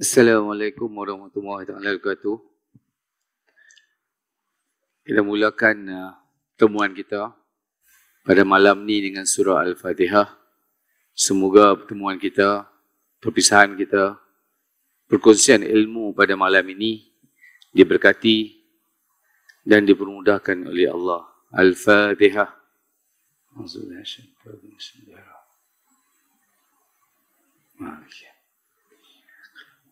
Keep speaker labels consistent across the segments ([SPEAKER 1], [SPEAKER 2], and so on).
[SPEAKER 1] Assalamualaikum warahmatullahi wabarakatuh. Kita mulakan uh, temuan kita pada malam ni dengan surah Al-Fatihah. Semoga pertemuan kita, perpisahan kita, perkongsian ilmu pada malam ini diberkati dan dipermudahkan oleh Allah. Al-Fatihah. Bismillahirrahmanirrahim. Okay.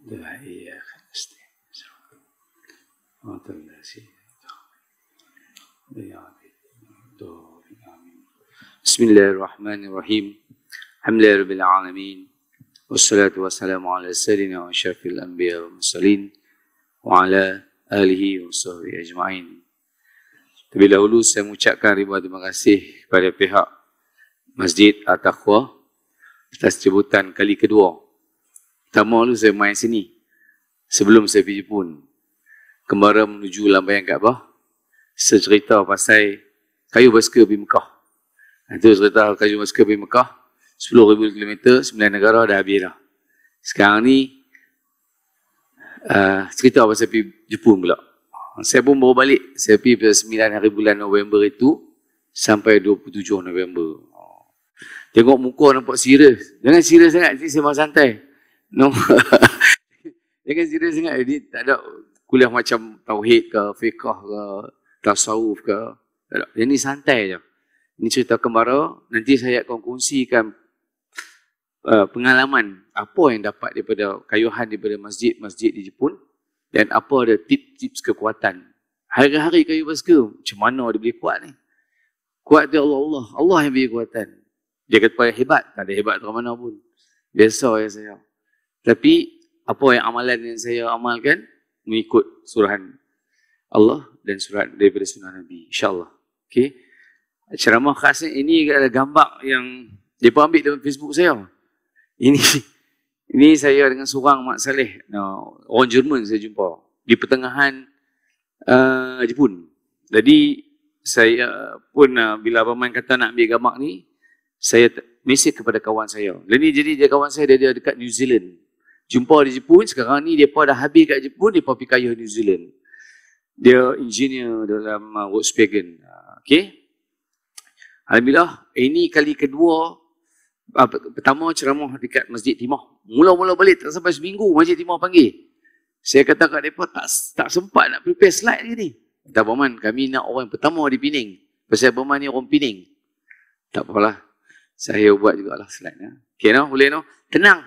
[SPEAKER 1] 对吧？也很是的，是吧？我等那些到那样的都那样。بسم الله الرحمن الرحيم الحمد لله رب العالمين والصلاة والسلام على سيدنا وشرف الأنبياء والمرسلين وعلى آله وصحبه أجمعين Terlebih dahulu saya mengucapkan ribuan terima kasih kepada pihak Masjid At-Taqwa atas jemputan kali kedua Pertama lalu saya main sini. Sebelum saya pergi pun. Kembara menuju Lambayang Kaabah. Saya cerita pasal kayu basker pergi Mekah. Itu cerita kayu basker pergi Mekah. 10,000 km, 9 negara dah habis dah. Sekarang ni, uh, cerita saya pergi Jepun pula. Saya pun baru balik. Saya pergi 9 hari bulan November itu sampai 27 November. Tengok muka nampak serius. Jangan serius sangat. Jadi saya memang santai. No. Jangan serius sangat. Ini tak ada kuliah macam tauhid ke, fiqah ke, tasawuf ke. Tak ada. Yang ni santai je. Ini cerita kembara. Nanti saya akan kongsikan uh, pengalaman apa yang dapat daripada kayuhan daripada masjid-masjid di Jepun dan apa ada tips-tips kekuatan. Hari-hari kayu basker, macam mana dia boleh kuat ni? Kuat dia Allah Allah. Allah yang beri kekuatan. Dia kata hebat. Tak ada hebat dari mana pun. Biasa ya saya. Tapi apa yang amalan yang saya amalkan mengikut suruhan Allah dan surat daripada sunnah Nabi. InsyaAllah. Okay. Ceramah khas ini adalah gambar yang dia pun ambil dalam Facebook saya. Ini ini saya dengan seorang Mak Saleh. No, orang Jerman saya jumpa. Di pertengahan uh, Jepun. Jadi saya pun uh, bila Abang Man kata nak ambil gambar ni, saya t- mesej kepada kawan saya. Jadi, jadi dia kawan saya dia, dia dekat New Zealand jumpa di Jepun, sekarang ni dia pun dah habis kat Jepun, dia pergi kaya New Zealand. Dia engineer dalam uh, Volkswagen. Uh, okay. Alhamdulillah, ini kali kedua, uh, pertama ceramah dekat Masjid Timah. Mula-mula balik, tak sampai seminggu Masjid Timah panggil. Saya kata kat mereka, tak, tak sempat nak prepare slide lagi ni. Kata Abang kami nak orang yang pertama di Pening. Pasal Abang ni orang Pening. Tak apalah. Saya buat jugalah slide ni. Ha. Okay, no? boleh no? Tenang.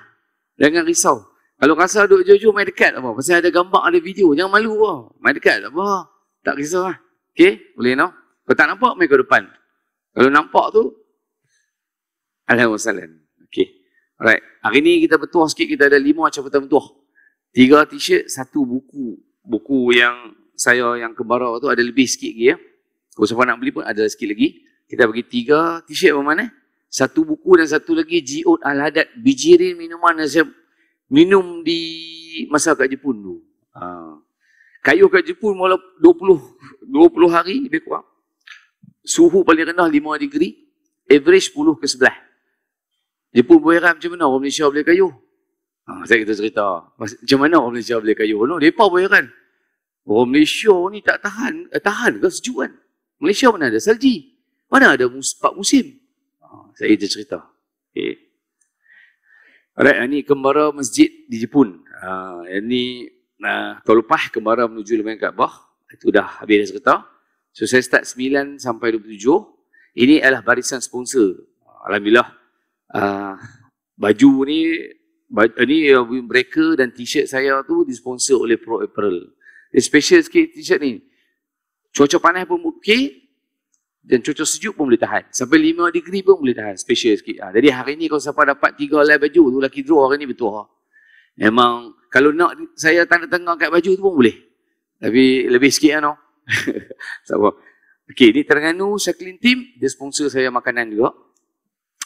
[SPEAKER 1] Jangan risau. Kalau rasa duduk jauh-jauh, main dekat apa? Pasal ada gambar, ada video. Jangan malu apa. Main dekat tak apa. Tak kisah lah. Okay? Boleh no? Kalau tak nampak, main ke depan. Kalau nampak tu, Alhamdulillah. Okay. Alright. Hari ni kita bertuah sikit. Kita ada lima macam bertuah. Tiga t-shirt, satu buku. Buku yang saya yang kembara tu ada lebih sikit lagi ya. Kalau siapa nak beli pun ada sikit lagi. Kita bagi tiga t-shirt Mana? Satu buku dan satu lagi. Jiut Al-Hadad. Bijirin minuman nasib minum di masa kat Jepun tu. Ha. Kayu kat Jepun mula 20 20 hari lebih kurang. Suhu paling rendah 5 degree, average 10 ke 11. Jepun berheran macam mana orang Malaysia boleh kayu? Ha, saya kita cerita. Macam mana orang Malaysia boleh kayu? No, depa berheran. Orang Malaysia ni tak tahan, eh, tahan ke sejuk kan? Malaysia mana ada salji? Mana ada empat musim? Ha, saya kita cerita. Okay. Eh, Alright, ini kembara masjid di Jepun. Uh, ini uh, tahun lepas kembara menuju Lembang Kaabah. Itu dah habis dah sekitar. So, saya start 9 sampai 27. Ini adalah barisan sponsor. Alhamdulillah, uh, baju ni, baju, ini uh, breaker dan t-shirt saya tu disponsor oleh Pro April. Dia special sikit t-shirt ni. Cuaca panas pun okey, dan cuaca sejuk pun boleh tahan. Sampai lima degree pun boleh tahan. Special sikit. Ha. Jadi hari ni kalau siapa dapat tiga helai baju, tu lelaki draw hari ni betul. Memang kalau nak saya tanda tengah kat baju tu pun boleh. Tapi lebih sikit kan no? Sama. Okay, ni Terengganu Cycling Team. Dia sponsor saya makanan juga.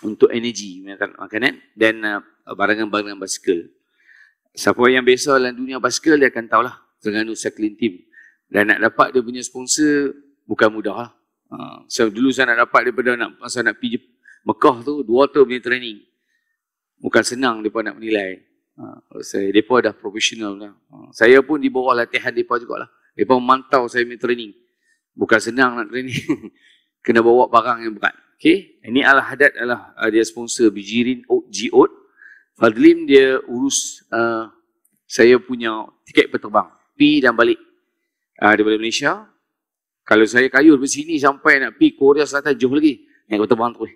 [SPEAKER 1] Untuk energy makanan. Dan uh, barangan-barangan basikal. Siapa yang biasa dalam dunia basikal dia akan tahulah. Terengganu Cycling Team. Dan nak dapat dia punya sponsor bukan mudah lah. Ha, so dulu saya nak dapat daripada nak masa nak pergi Mekah tu dua tu punya training. Bukan senang depa nak menilai. Ha, saya depa dah profesional dah. Ha, saya pun di bawah latihan depa jugaklah. Depa memantau saya punya training. Bukan senang nak training. Kena bawa barang yang bukan. Okey. Ini Al Hadad adalah uh, dia sponsor Bijirin Ojot. Fadlim dia urus uh, saya punya tiket penerbang. Pi dan balik. Uh, daripada Malaysia kalau saya kayu dari sini sampai nak pergi Korea Selatan, jom lagi. Yang kata bang tu.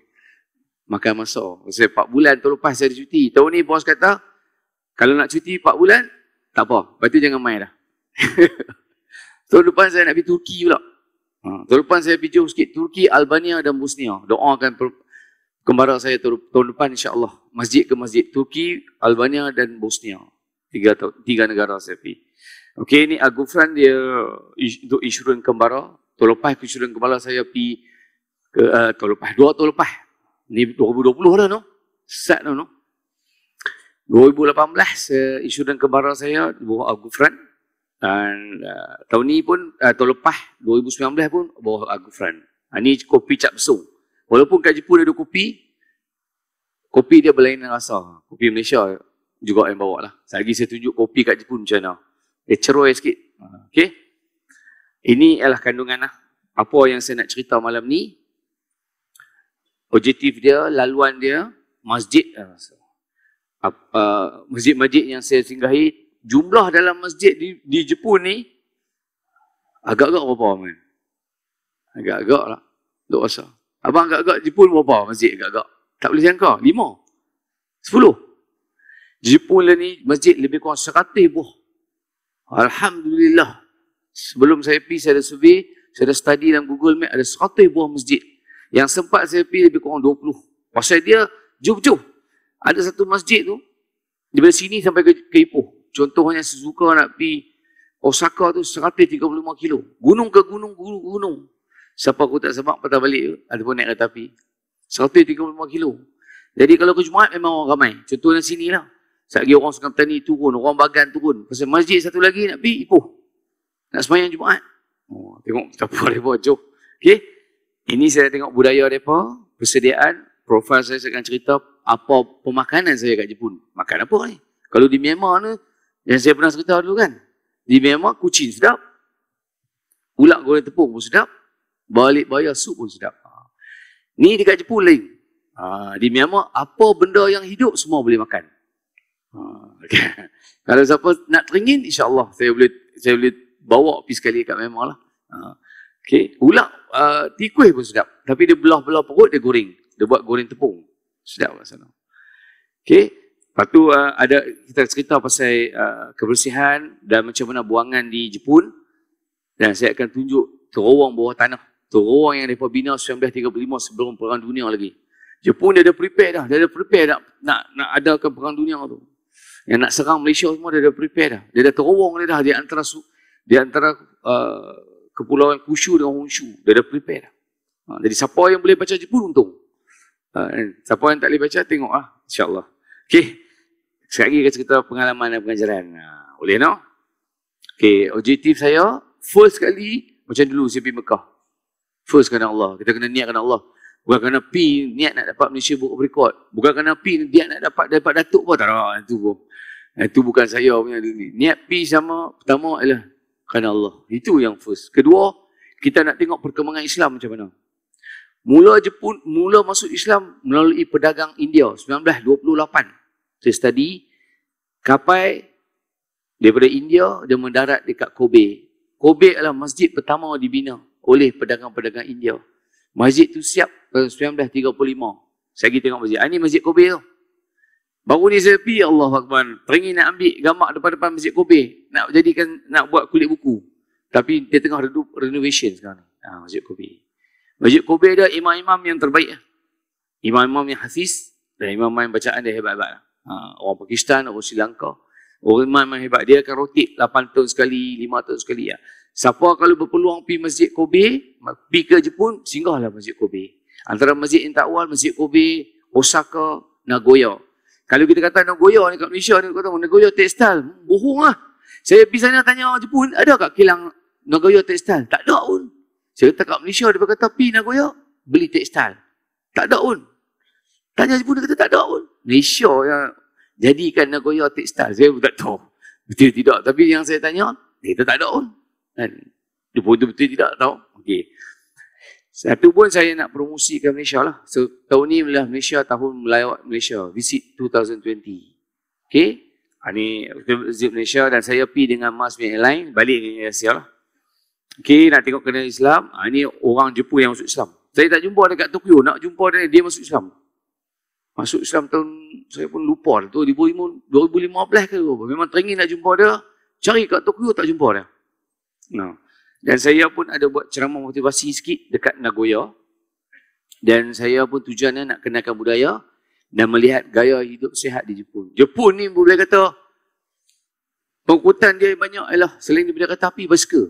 [SPEAKER 1] Makan masa. Saya 4 bulan tahun lepas saya cuti. Tahun ni bos kata, kalau nak cuti 4 bulan, tak apa. Lepas tu jangan main dah. tahun depan saya nak pergi Turki pula. Ha, tahun depan saya pergi jauh sikit. Turki, Albania dan Bosnia. Doakan per- kembara saya tahun depan insyaAllah. Masjid ke masjid. Turki, Albania dan Bosnia. Tiga, tiga negara saya pergi. Okey, ini Agufran dia untuk isyuran kembara tahun lepas kejuruan kepala saya pi, ke uh, eh, tahun lepas, dua tahun lepas. Ni 2020 dah no. Sat no no. 2018 uh, insuran kebara saya bawah Agufran dan uh, tahun ni pun uh, tahun lepas 2019 pun bawah Agufran. Ha, ni kopi cap so. Walaupun kat Jepun ada kopi, kopi dia berlainan rasa. Kopi Malaysia juga yang bawa lah. Selagi saya tunjuk kopi kat Jepun macam mana. Eh, ceroy sikit. Ha, okay. Ini ialah kandungan lah. Apa yang saya nak cerita malam ni, objektif dia, laluan dia, masjid. Ah, ah, masjid-masjid yang saya singgahi, jumlah dalam masjid di, di Jepun ni, agak-agak berapa orang kan? Agak-agak lah. Duk rasa. Abang agak-agak Jepun berapa masjid agak-agak? Tak boleh jangka. Lima. Sepuluh. Jepun lah ni masjid lebih kurang seratus buah. Alhamdulillah sebelum saya pergi, saya ada survey, saya ada study dalam Google Map, ada 100 buah masjid. Yang sempat saya pergi lebih kurang 20. Pasal dia, jom-jom. Ada satu masjid tu, daripada sini sampai ke, ke Ipoh. Contohnya Suzuka nak pergi Osaka tu 135 kilo. Gunung ke gunung, gunung ke gunung. Siapa aku tak sebab patah balik tu, ataupun naik kereta api. 135 kilo. Jadi kalau ke Jumaat memang orang ramai. Contohnya sini lah. Sekejap lagi orang Sungai Petani turun, orang Bagan turun. Pasal masjid satu lagi nak pergi, Ipoh nak semayang Jumaat. Oh, tengok betapa mereka jauh. Okay. Ini saya tengok budaya mereka, persediaan, profil saya, akan cerita apa pemakanan saya kat Jepun. Makan apa ni? Kalau di Myanmar ni, yang saya pernah cerita dulu kan, di Myanmar kucing sedap, ulak goreng tepung pun sedap, balik bayar sup pun sedap. Ha. Ni dekat Jepun lain. Ha, di Myanmar, apa benda yang hidup semua boleh makan. Ha, okay. Kalau siapa nak teringin, insyaAllah saya boleh saya boleh bawa pergi sekali kat Myanmar lah. Uh, ha. okay. Ulak, uh, ha, tikuih pun sedap. Tapi dia belah-belah perut, dia goreng. Dia buat goreng tepung. Sedap kat lah sana. Okay. Lepas tu uh, ada kita cerita pasal uh, kebersihan dan macam mana buangan di Jepun. Dan saya akan tunjuk terowong bawah tanah. Terowong yang mereka bina 1935 sebelum Perang Dunia lagi. Jepun dia ada prepare dah. Dia ada prepare dah nak, nak adakan Perang Dunia tu. Yang nak serang Malaysia semua dia ada prepare dah. Dia ada terowong dia dah di antara di antara uh, kepulauan Kushu dengan Honshu dia dah prepare dah. Ha, jadi siapa yang boleh baca Jepun untung. Ha, kan? siapa yang tak boleh baca tengok ah Allah. Okey. Sekali lagi cerita pengalaman dan pengajaran. Ha, boleh tak? Okey, objektif saya first kali macam dulu saya pergi Mekah. First kena Allah. Kita kena niat kena Allah. Bukan kena pi niat nak dapat Malaysia Book of Record. Bukan kena pi niat nak dapat dapat Datuk pun. Tak ada. Ha, itu pun. Ha, itu bukan saya punya. Niat pi sama pertama adalah kerana Allah. Itu yang first. Kedua, kita nak tengok perkembangan Islam macam mana. Mula Jepun, mula masuk Islam melalui pedagang India 1928. Saya study kapal daripada India dia mendarat dekat Kobe. Kobe adalah masjid pertama dibina oleh pedagang-pedagang India. Masjid tu siap pada 1935. Saya pergi tengok masjid. Ini ah, masjid Kobe tu. Baru ni saya pergi Allah Akbar. Teringin nak ambil gambar depan-depan Masjid Kobe. Nak jadikan, nak buat kulit buku. Tapi dia tengah redup, renovation sekarang ni. Ha, Masjid Kobe. Masjid Kobe ada imam-imam yang terbaik. Lah. Imam-imam yang hafiz. Dan imam-imam bacaan dia hebat-hebat. Lah. Ha, orang Pakistan, orang Sri Lanka. Orang imam yang hebat. Dia akan rotate 8 tahun sekali, 5 tahun sekali. Ya. Siapa kalau berpeluang pergi Masjid Kobe, pergi ke Jepun, singgahlah Masjid Kobe. Antara Masjid Intakwal, Masjid Kobe, Osaka, Nagoya. Kalau kita kata nak goyor ni kat Malaysia ni, kata nak goyor tekstil, bohong lah. Saya pergi sana tanya orang Jepun, ada kat kilang nak goyor tekstil? Tak ada pun. Saya kata kat Malaysia, dia kata pi nak goyor, beli tekstil. Tak ada pun. Tanya Jepun, dia kata tak ada pun. Malaysia yang jadikan nak goyor tekstil. Saya pun tak tahu. Betul tidak. Tapi yang saya tanya, dia kata tak ada pun. Dan dia pun betul tidak tahu. Okey. Satu pun saya nak promosikan Malaysia lah. So, tahun ni adalah Malaysia, tahun melawat Malaysia. Visit 2020. Okay? Ini ah, Zip Malaysia dan saya pergi dengan Mas Mi Airline balik ke Malaysia lah. Okay, nak tengok kena Islam. ini ah, orang Jepun yang masuk Islam. Saya tak jumpa dekat Tokyo, nak jumpa dia, dia masuk Islam. Masuk Islam tahun, saya pun lupa lah. Tahun 2015 ke Memang teringin nak jumpa dia, cari kat Tokyo tak jumpa dia. Nah. No. Dan saya pun ada buat ceramah motivasi sikit dekat Nagoya. Dan saya pun tujuannya nak kenalkan budaya dan melihat gaya hidup sehat di Jepun. Jepun ni boleh kata pengkutan dia banyak ialah selain daripada kereta api basikal.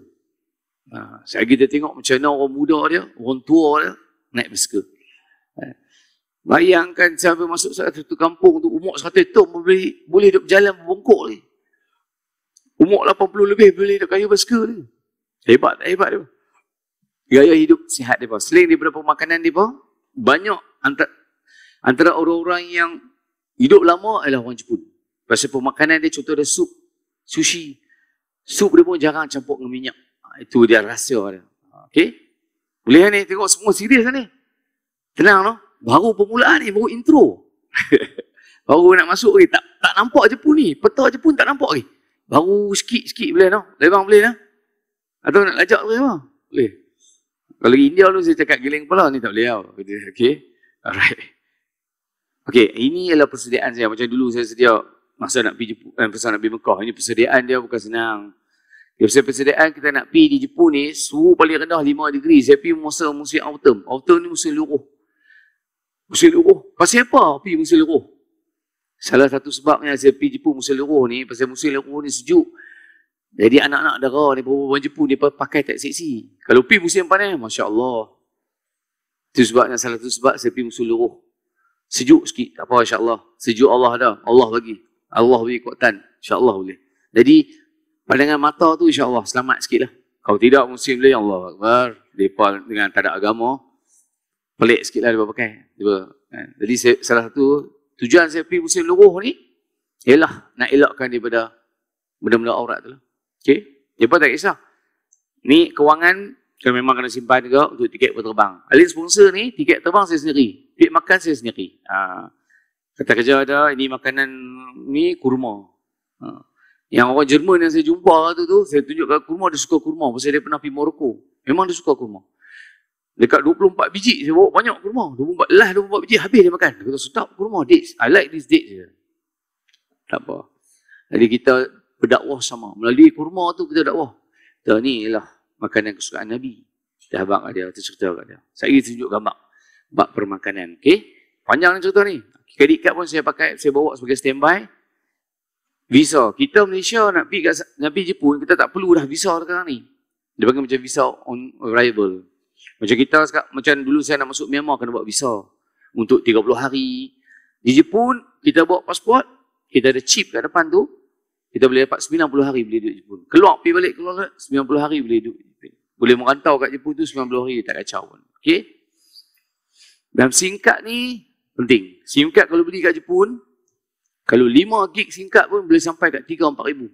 [SPEAKER 1] Ha, saya kita tengok macam mana orang muda dia, orang tua dia naik basikal. Ha, bayangkan sampai masuk satu kampung tu umur 100 tahun boleh boleh duduk berjalan berbongkok ni. Umur 80 lebih boleh duduk kayu basikal ni. Hebat tak hebat dia? Gaya hidup sihat dia. Selain daripada pemakanan dia, banyak antara, orang-orang yang hidup lama adalah orang Jepun. Pasal pemakanan dia, contoh ada sup, sushi. Sup dia pun jarang campur dengan minyak. Ah, itu dia rasa dia. Ah, okay? Boleh lah ni, tengok semua serius lah ni. Tenang no? Baru permulaan ni, baru intro. baru nak masuk ni, tak, tak nampak Jepun ni. Petak pun tak nampak ni. Baru sikit-sikit boleh no? Lebang boleh no? Atau nak ajak terima? Boleh. Kalau pergi India tu saya cakap giling kepala ni tak boleh tau. Okay. Alright. Okay. Ini ialah persediaan saya. Macam dulu saya sedia masa nak pergi Jepun, eh, masa nak pergi Mekah. Ini persediaan dia bukan senang. Dia ya, persediaan kita nak pergi di Jepun ni suhu paling rendah 5 degree. Saya pergi masa musim autumn. Autumn ni musim luruh. Musim luruh. Pasal apa pergi musim luruh? Salah satu sebabnya saya pergi Jepun musim luruh ni pasal musim luruh ni sejuk. Jadi anak-anak dara ni, perempuan Jepun ni pakai tak seksi. Kalau pergi musim panas, Masya Allah. Itu sebabnya salah satu sebab saya pergi musim luruh. Sejuk sikit, tak apa Masya Allah. Sejuk Allah dah, Allah bagi. Allah beri kuatan, Masya Allah boleh. Jadi, pandangan mata tu Insya Allah selamat sikit lah. Kalau tidak musim dia, Allah Akbar. Mereka dengan tak ada agama, pelik sikit lah mereka pakai. Tiba. Eh, jadi salah satu tujuan saya pergi musim luruh ni, ialah nak elakkan daripada benda-benda aurat tu lah. Okey, dia pun tak kisah. Ni kewangan kan memang kena simpan juga untuk tiket berterbang. Alin sponsor ni, tiket terbang saya sendiri. Duit makan saya sendiri. Ha. Kata kerja ada, ini makanan ni kurma. Ha. Yang orang Jerman yang saya jumpa tu, tu saya tunjuk kat kurma, dia suka kurma. Sebab dia pernah pergi Morocco. Memang dia suka kurma. Dekat 24 biji, saya bawa banyak kurma. 24, lah 24 biji, habis dia makan. Kita kata, sedap kurma, dates. I like this date je. Tak apa. Jadi kita berdakwah sama. Melalui kurma tu kita dakwah. Kita ni ialah makanan kesukaan Nabi. Kita habang dia, kita cerita kat dia. Saya tunjuk gambar. Bab permakanan. Okay? Panjang ni cerita ni. Kredit card pun saya pakai, saya bawa sebagai standby. Visa. Kita Malaysia nak pergi kat nak pergi Jepun, kita tak perlu dah visa sekarang ni. Dia panggil macam visa on arrival. Macam kita sekarang, macam dulu saya nak masuk Myanmar, kena buat visa. Untuk 30 hari. Di Jepun, kita bawa pasport, kita ada chip kat depan tu, kita boleh dapat 90 hari boleh duduk Jepun. Keluar pergi balik keluar lah, 90 hari boleh duduk Jepun. Boleh merantau kat Jepun tu 90 hari tak kacau pun. Okey. Dan SIM card ni penting. SIM card kalau beli kat Jepun, kalau 5 gig SIM card pun boleh sampai kat 3-4 ribu.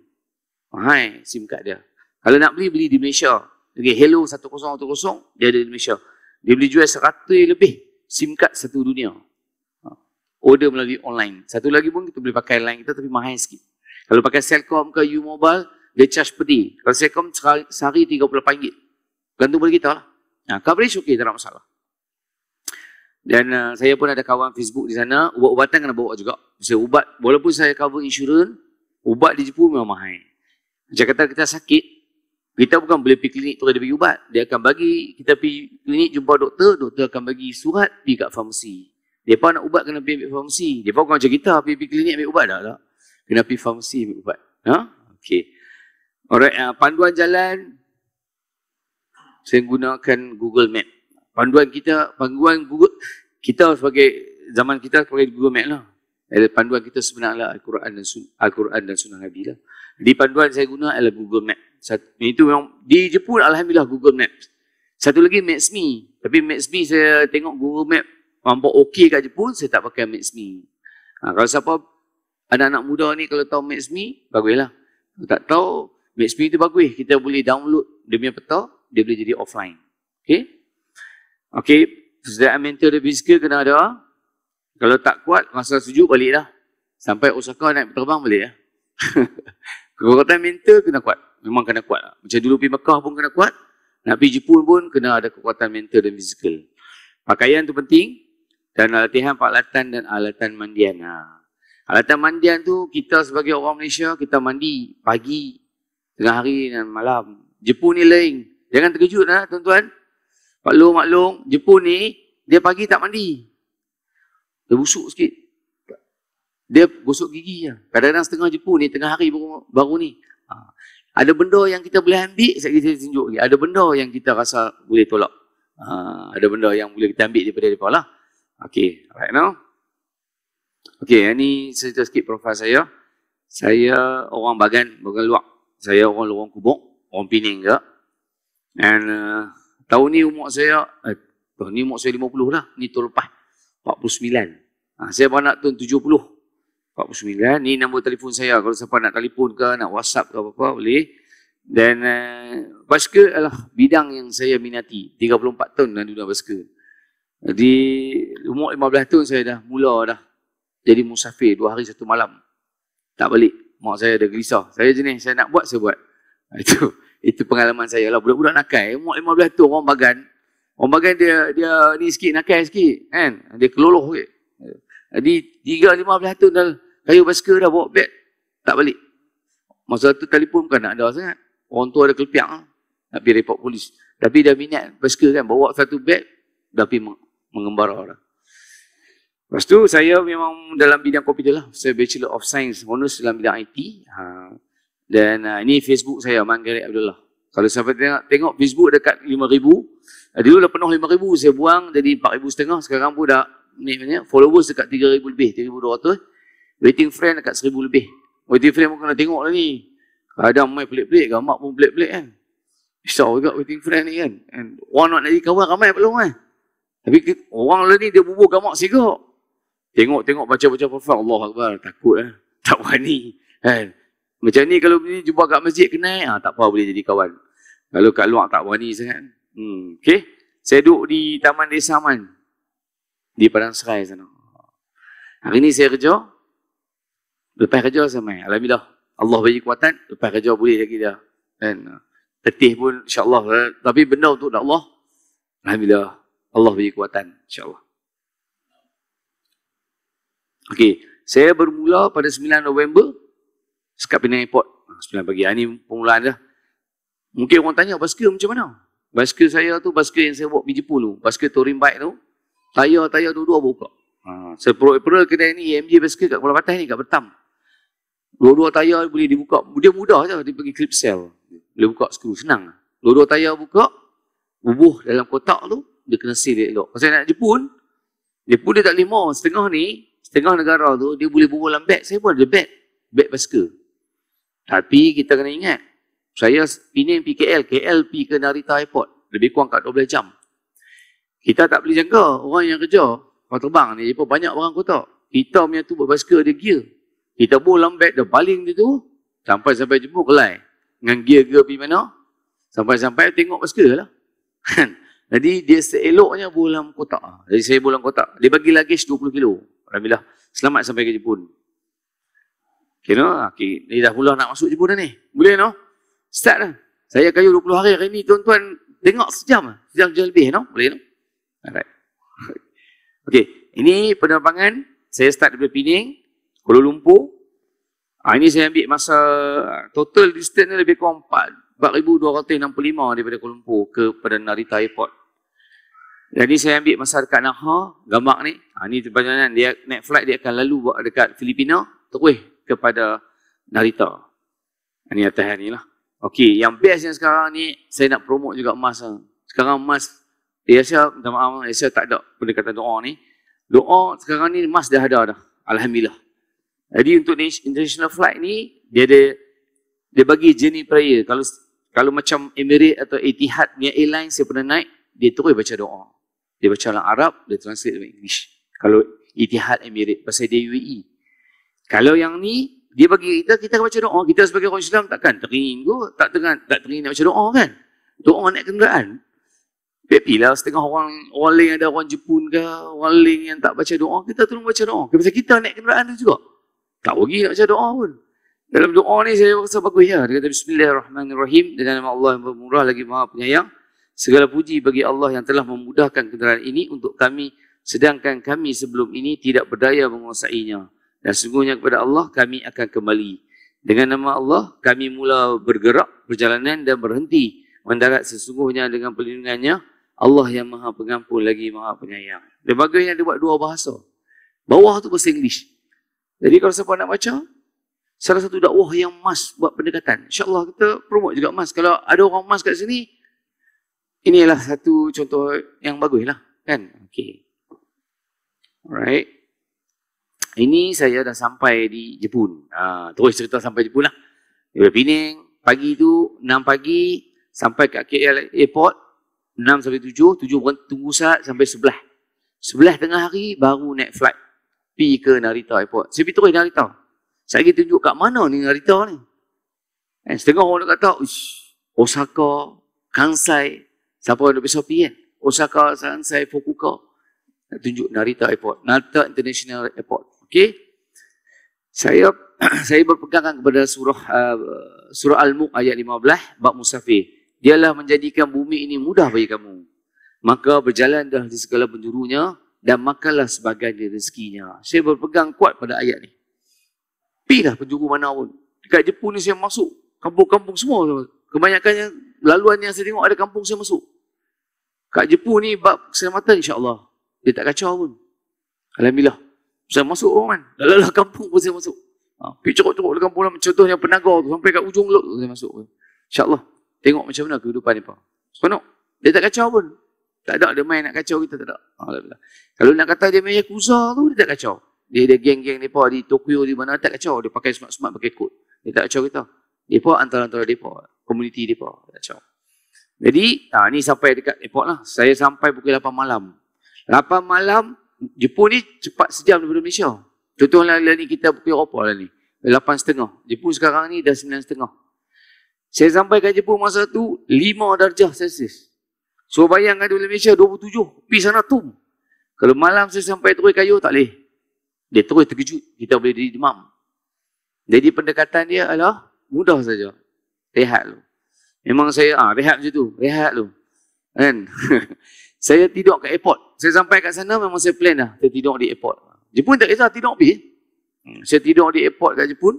[SPEAKER 1] mahai SIM card dia. Kalau nak beli, beli di Malaysia. Okay, Hello 1010, dia ada di Malaysia. Dia boleh jual 100 lebih SIM card satu dunia. Ha. Order melalui online. Satu lagi pun kita boleh pakai line kita tapi mahal sikit. Kalau pakai selcom ke U Mobile, dia charge peti. Kalau Celcom sehari RM38. Gantung pada kita lah. Ha, coverage okey, tak ada masalah. Dan uh, saya pun ada kawan Facebook di sana, ubat-ubatan kena bawa juga. Bisa ubat, walaupun saya cover insurans, ubat di Jepun memang mahal. Macam kata kita sakit, kita bukan boleh pergi klinik tu dia pergi ubat. Dia akan bagi, kita pergi klinik jumpa doktor, doktor akan bagi surat pergi kat farmasi. Dia pun nak ubat kena pergi ambil farmasi. Dia pun bukan macam kita, pergi, pergi klinik ambil ubat dah tak? kena pergi farmasi ubat. Ha? Okey. Alright, uh, panduan jalan saya gunakan Google Map. Panduan kita, panduan Google kita sebagai zaman kita sebagai Google Map lah. Ada panduan kita sebenarnya lah, Al-Quran dan Sunnah, al dan Sunnah Nabi lah. Di panduan saya guna adalah Google Map. itu memang di Jepun alhamdulillah Google Maps. Satu lagi Maps Me, Tapi Maps Me saya tengok Google Map mampu okey kat Jepun, saya tak pakai MaxMe. Ha, kalau siapa anak-anak muda ni kalau tahu Max Me, baguslah. Kalau tak tahu, Max Me tu bagus. Kita boleh download dia punya peta, dia boleh jadi offline. Okay? Okay, persediaan mental dan fizikal kena ada. Kalau tak kuat, masa sejuk baliklah. Sampai Osaka naik terbang boleh ya. kekuatan mental kena kuat. Memang kena kuat. Lah. Macam dulu pergi Mekah pun kena kuat. Nak pergi Jepun pun kena ada kekuatan mental dan fizikal. Pakaian tu penting. Dan latihan peralatan dan alatan mandian. Ha. Alatan mandian tu kita sebagai orang Malaysia kita mandi pagi, tengah hari dan malam. Jepun ni lain. Jangan terkejut lah tuan-tuan. Maklum, maklum, Jepun ni dia pagi tak mandi. Dia busuk sikit. Dia gosok gigi ya. Kadang-kadang setengah Jepun ni, tengah hari baru, baru ni. Ha. Ada benda yang kita boleh ambil, saya kita tunjuk lagi. Ada benda yang kita rasa boleh tolak. Ha. ada benda yang boleh kita ambil daripada mereka lah. Okay, right now. Okey, yang eh, ni cerita sikit profil saya. Saya orang bagan, bukan luar. Saya orang luar kubuk, orang pining juga. And uh, tahun ni umur saya, eh, tahun ni umur saya lima puluh lah. Ni tu lepas, puluh sembilan. Ha, saya tujuh puluh, empat puluh sembilan. ni nombor telefon saya. Kalau siapa nak telefon ke, nak whatsapp ke apa-apa, boleh. Dan uh, basikal adalah bidang yang saya minati. Tiga puluh empat tahun dalam dunia basket. Di umur lima 15 tahun saya dah mula dah jadi musafir dua hari satu malam. Tak balik. Mak saya ada gelisah. Saya je saya nak buat, saya buat. Ha, itu itu pengalaman saya lah. Budak-budak nakal. Eh. Mak lima belas tu orang bagan. Orang bagan dia dia ni sikit, nakal sikit. Kan? Dia keloloh. Okay? Ha, jadi tiga lima belas tu dah kayu basker dah bawa beg. Tak balik. Masa tu telefon bukan nak ada sangat. Orang tu ada kelepiak lah. Nak pergi report polis. Tapi dah minat basker kan. Bawa satu beg. Tapi mengembara lah. Lepas tu saya memang dalam bidang komputer lah. Saya Bachelor of Science, bonus dalam bidang IT. Ha. Dan uh, ini Facebook saya, Manggarik Abdullah. Kalau saya tengok, tengok Facebook dekat 5,000. Eh, dulu dah penuh 5,000, saya buang jadi 4,000 setengah. Sekarang pun dah ni banyak. Followers dekat 3,000 lebih, 3,200. Waiting friend dekat 1,000 lebih. Waiting friend pun kena tengok lah ni. Kadang main pelik-pelik, gamak pun pelik-pelik kan. Risau juga waiting friend ni kan. And orang nak jadi kawan ramai belum kan. Tapi orang lah ni dia bubur gamak sikap. Tengok-tengok baca-baca perfect. Allah Akbar. Takut eh. Tak berani. Eh. Macam ni kalau ni jumpa kat masjid kenal. Ha, eh. ah, tak apa boleh jadi kawan. Kalau kat luar tak berani sangat. Hmm. Okay. Saya duduk di Taman Desa Aman. Di Padang Serai sana. Hari ni saya kerja. Lepas kerja saya main. Alhamdulillah. Allah bagi kuatan. Lepas kerja boleh lagi dia. Kan. Letih pun insyaAllah. Eh. Tapi benar untuk Allah. Alhamdulillah. Allah bagi kuatan. InsyaAllah. Okey, saya bermula pada 9 November sekat Penang Airport. 9 ah, pagi. Ini ah, permulaan dah. Mungkin orang tanya, basikal macam mana? Basikal saya tu, basikal yang saya bawa biji pun tu. Basikal touring bike tu. Tayar-tayar dua-dua buka. Ha. Ah, saya perut April kedai ni, EMJ basikal kat Kuala Batas ni, kat Betam. Dua-dua tayar boleh dibuka. Dia mudah je, dia pergi clip cell. Boleh buka skru, senang. Dua-dua tayar buka, bubuh dalam kotak tu, dia kena seal dia elok. Pasal nak Jepun, Jepun dia tak lima. Setengah ni, Setengah negara tu, dia boleh bubur dalam beg. Saya pun ada beg. Beg basker. Tapi kita kena ingat. Saya pinin PKL. KL pergi ke Narita Airport. Lebih kurang kat 12 jam. Kita tak boleh jangka orang yang kerja. Kau terbang ni, dia pun banyak orang kota. Kita punya tu buat basker, dia gear. Kita bawa dalam beg, dia baling dia tu. Sampai-sampai jemput kelai. Dengan gear-gear pergi mana. Sampai-sampai tengok basker lah. Jadi dia seeloknya bawa dalam kotak. Jadi saya bawa dalam kotak. Dia bagi lagi 20 kilo. Alhamdulillah, selamat sampai ke Jepun. Okay, no? Ah, okay. Ni dah mula nak masuk Jepun dah ni. Boleh, no? Start dah. Saya kayu 20 hari hari ni, tuan-tuan, dengar sejam. Lah. Sejam je lebih, no? Boleh, no? Alright. Okay. Ini penerbangan. Saya start dari Penang, Kuala Lumpur. Ha, ini saya ambil masa ah, total distance ni lebih kurang 4,265 daripada Kuala Lumpur ke pada Narita Airport. Jadi saya ambil masa dekat Naha, gambar ni. Ha, ni perjalanan dia naik flight dia akan lalu buat dekat Filipina, terus kepada Narita. Ini ha, atas ni lah. Okey, yang best yang sekarang ni, saya nak promote juga emas lah. Sekarang emas, ya saya minta maaf, ya saya tak ada pendekatan doa ni. Doa sekarang ni emas dah ada dah. Alhamdulillah. Jadi untuk international flight ni, dia ada, dia bagi jenis prayer. Kalau kalau macam Emirates atau Etihad ni airline, saya pernah naik, dia terus baca doa. Dia baca dalam Arab, dia translate dalam English. Kalau Itihad Emirates, pasal dia UAE. Kalau yang ni, dia bagi kita, kita baca doa. Kita sebagai orang Islam takkan teringin kot. Tak tengah, tak teringin nak baca doa kan. Doa nak kenderaan. Happy lah setengah orang, orang lain ada orang Jepun ke, orang lain yang tak baca doa, kita tolong baca doa. Kenapa kita nak kenderaan tu juga? Tak pergi nak baca doa pun. Dalam doa ni saya rasa bagus ya. Dia kata Bismillahirrahmanirrahim. Dengan nama Allah yang bermurah lagi maha penyayang. Segala puji bagi Allah yang telah memudahkan kenderaan ini untuk kami sedangkan kami sebelum ini tidak berdaya menguasainya. Dan sungguhnya kepada Allah kami akan kembali. Dengan nama Allah kami mula bergerak perjalanan dan berhenti mendarat sesungguhnya dengan perlindungannya Allah yang maha pengampun lagi maha penyayang. Lembaga yang dia buat dua bahasa. Bawah tu bahasa Inggeris. Jadi kalau siapa nak baca, salah satu dakwah yang mas buat pendekatan. InsyaAllah kita promote juga mas. Kalau ada orang mas kat sini, inilah satu contoh yang bagus lah kan okay. alright ini saya dah sampai di Jepun ha, terus cerita sampai Jepun lah dari Penang pagi tu 6 pagi sampai kat KL airport 6 sampai 7 7 orang tunggu saat sampai 11 11 tengah hari baru naik flight pi ke Narita airport saya pergi terus Narita saya pergi tunjuk kat mana ni Narita ni eh, setengah orang dah kata Osaka Kansai Siapa duduk lebih Shopee kan? Osaka Sansai Fukuoka. Nak tunjuk Narita Airport. Narita International Airport. Okey. Saya saya berpegangan kepada surah uh, surah Al-Mulk ayat 15 bab musafir. Dialah menjadikan bumi ini mudah bagi kamu. Maka berjalan dah di segala penjurunya dan makanlah sebagai rezekinya. Saya berpegang kuat pada ayat ni. Pilah penjuru mana pun. Dekat Jepun ni saya masuk. Kampung-kampung semua. Kebanyakannya laluan yang saya tengok ada kampung saya masuk. Kat Jepun ni bab keselamatan insyaAllah. Dia tak kacau pun. Alhamdulillah. Saya masuk orang kan. Dalam kampung pun saya masuk. Ha, pergi curuk-curuk dalam kampung. Lah. Contohnya penaga tu sampai kat ujung lok tu saya masuk. InsyaAllah. Tengok macam mana kehidupan ni. Seronok. Dia tak kacau pun. Tak ada dia main nak kacau kita. Tak ada. Alhamdulillah. Kalau nak kata dia main Yakuza tu, dia tak kacau. Dia ada geng-geng mereka di Tokyo, di mana tak kacau. Dia pakai smart-smart, pakai kod. Dia tak kacau kita. Mereka antara-antara mereka. Komuniti mereka. Tak kacau. Jadi, ha, ni sampai dekat airport lah. Saya sampai pukul 8 malam. 8 malam, Jepun ni cepat sejam daripada Malaysia. Contohlah lah ni kita pukul Eropah lah ni. 8.30. Jepun sekarang ni dah 9.30. Saya sampai ke Jepun masa tu, 5 darjah Celsius. So bayangkan dulu Malaysia 27. Pergi sana tu. Kalau malam saya sampai terus kayu, tak boleh. Dia terus terkejut. Kita boleh jadi demam. Jadi pendekatan dia adalah mudah saja. Rehat lu. Memang saya ah rehat macam tu, rehat tu. Kan? saya tidur kat airport. Saya sampai kat sana memang saya plan dah, saya tidur di airport. Jepun tak kisah tidur pergi. Hmm, saya tidur di airport kat Jepun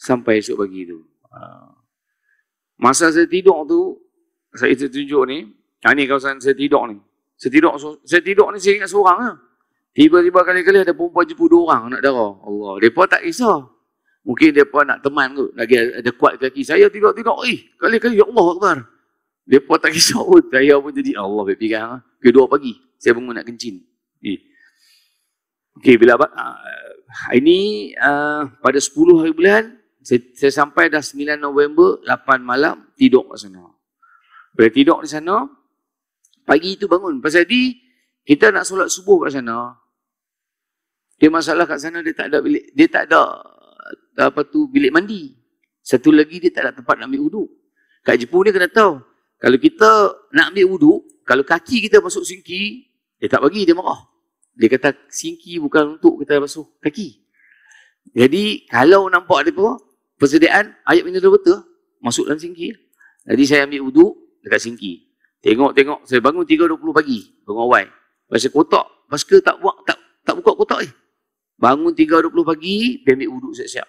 [SPEAKER 1] sampai esok pagi tu. Ah. Masa saya tidur tu, saya saya tunjuk ni, ha, ni kawasan saya tidur ni. Saya tidur, saya tidur ni saya ingat seorang lah. Tiba-tiba kali-kali ada perempuan jumpa dua orang nak darah. Allah, mereka tak kisah. Mungkin dia pun nak teman tu. Lagi ada kuat kaki saya tengok-tengok. Eh, kali-kali ya Allah Akbar. Dia pun tak kisah pun. Saya pun jadi Allah baik pinggang. Ha. Kedua pagi. Saya bangun nak kencing. Eh. Okey, bila abad, uh, ah, ini uh, ah, pada 10 hari bulan, saya, saya, sampai dah 9 November, 8 malam, tidur kat sana. Bila tidur di sana, pagi itu bangun. Pasal di, kita nak solat subuh kat sana, dia masalah kat sana, dia tak ada bilik, dia tak ada apa tu bilik mandi. Satu lagi dia tak ada tempat nak ambil wuduk. Kat Jepun dia kena tahu. Kalau kita nak ambil wuduk, kalau kaki kita masuk singki, dia tak bagi, dia marah. Dia kata singki bukan untuk kita masuk kaki. Jadi kalau nampak dia apa, persediaan air mineral betul masuk dalam singki. Jadi saya ambil wuduk dekat singki. Tengok-tengok saya bangun 3.20 pagi, bangun awal. Pasal kotak basket tak buat tak tak buka kotak eh. Bangun 3.20 pagi, dia ambil wuduk siap-siap.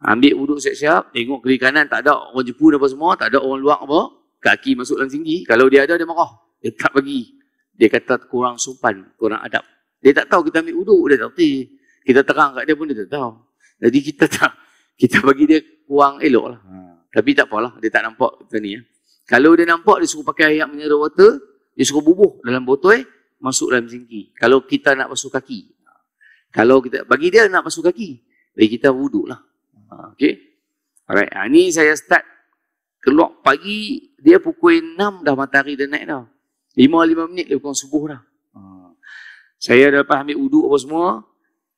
[SPEAKER 1] Ambil wuduk siap-siap, tengok kiri kanan tak ada orang Jepun apa semua, tak ada orang luar apa. Kaki masuk dalam tinggi, kalau dia ada dia marah. Dia tak pergi. Dia kata kurang sopan, kurang adab. Dia tak tahu kita ambil wuduk, dia tak tahu. Kita terang kat dia pun dia tak tahu. Jadi kita tak, kita bagi dia kurang elok lah. Hmm. Tapi tak apalah, dia tak nampak kita ni. Ya. Kalau dia nampak, dia suruh pakai air mineral water, dia suruh bubuh dalam botol, eh, masuk dalam tinggi. Kalau kita nak masuk kaki, kalau kita bagi dia nak masuk kaki, bagi kita wuduk lah. Ha, okey? Alright. Ha, ni saya start keluar pagi, dia pukul 6 dah matahari dia naik dah. 5-5 minit dia pukul subuh dah. Ha. Saya dah lepas ambil wuduk apa semua,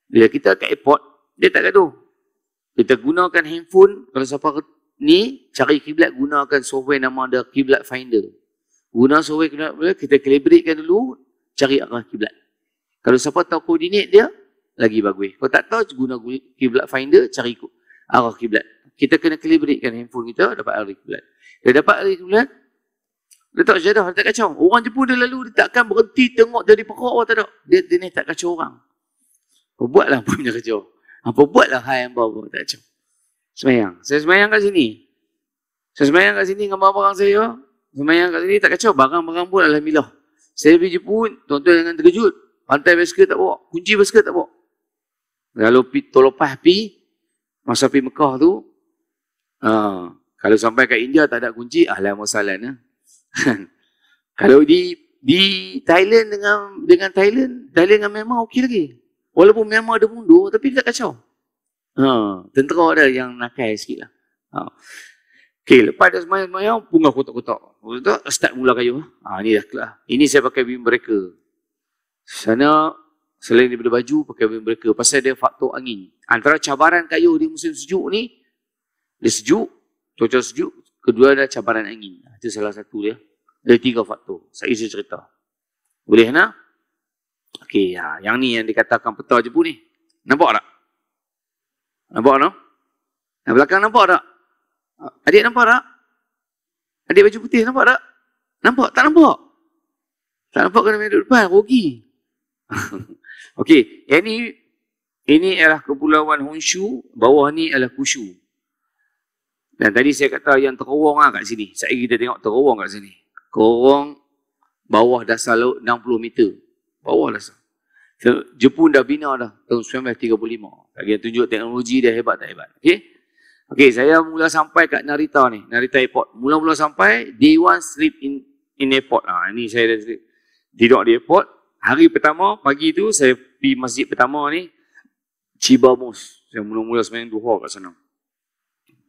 [SPEAKER 1] bila kita kat airport, dia tak gaduh. Kita gunakan handphone, kalau siapa ni, cari kiblat gunakan software nama ada kiblat finder. Guna software kiblat, kita calibrate kan dulu, cari arah kiblat. Kalau siapa tahu koordinat dia, lagi bagus. Kalau tak tahu guna kiblat finder cari arah kiblat. Kita kena calibratekan handphone kita dapat arah kiblat. Dia dapat arah kiblat. Letak jadah, Tak kacau. Orang Jepun dia lalu, dia takkan berhenti tengok dari pokok awak tak ada. Dia, dia ni tak kacau orang. Apa buatlah punya kacau. Apa buatlah hai yang bawa tak kacau. Semayang. Saya semayang kat sini. Saya semayang kat sini dengan barang-barang saya. Oh. Semayang kat sini tak kacau. Barang-barang pun adalah milah. Saya pergi Jepun, tuan-tuan jangan terkejut. Pantai basket tak bawa. Kunci basket tak bawa. Lalu terlepas pi, masa pi Mekah tu, uh, kalau sampai ke India tak ada kunci, ahlan masalan. Eh? kalau di di Thailand dengan dengan Thailand, Thailand dengan Myanmar okey lagi. Walaupun Myanmar ada mundur, tapi tak kacau. Ha, tentera ada yang nakal sikit lah. Ha. Ah. Okay, lepas dah semayang-semayang, bunga kotak-kotak. Kotak-kotak, start mula kayu. Ha, ni dah kelah. Ini saya pakai bim mereka. Sana, Selain daripada baju, pakai baju mereka. Pasal dia faktor angin. Antara cabaran kayu di musim sejuk ni, dia sejuk, cuaca sejuk, kedua adalah cabaran angin. Ha, itu salah satu dia. Ada tiga faktor. Saya saya cerita. Boleh nak? Okey, ya. yang ni yang dikatakan peta je pun ni. Nampak tak? Nampak tak? Yang belakang nampak tak? Adik nampak tak? Adik baju putih nampak tak? Nampak? Tak nampak? Tak nampak kena duduk depan, rugi. Okey, yang ni ini ialah kepulauan Honshu, bawah ni ialah Kushu. Dan tadi saya kata yang terowong lah kat sini. Saya kita tengok terowong kat sini. Korong bawah dasar laut 60 meter. Bawah dasar. Jepun dah bina dah tahun 1935. Tak tunjuk teknologi dia hebat tak hebat. Okey. Okey, saya mula sampai kat Narita ni, Narita Airport. Mula-mula sampai day one sleep in in airport. Ah, ha, ini saya dah sleep. Tidur di airport, Hari pertama pagi tu saya pergi masjid pertama ni cibamus Mus. Saya mula-mula sembang duha kat sana.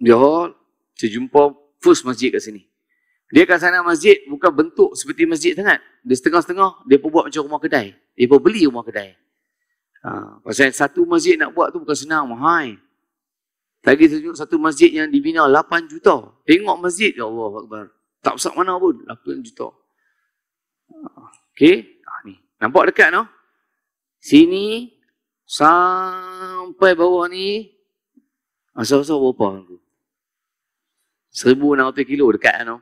[SPEAKER 1] Dia saya jumpa first masjid kat sini. Dia kat sana masjid bukan bentuk seperti masjid sangat. Dia setengah-setengah dia pun buat macam rumah kedai. Dia pun beli rumah kedai. Ha, pasal satu masjid nak buat tu bukan senang. Hai, Lagi saya tengok satu masjid yang dibina 8 juta. Tengok masjid, Ya Allah Akbar. Tak besar mana pun, 8 juta. Ha, okay. Nampak dekat no? Sini sampai bawah ni asal-asal berapa aku? 1600 kilo dekat no.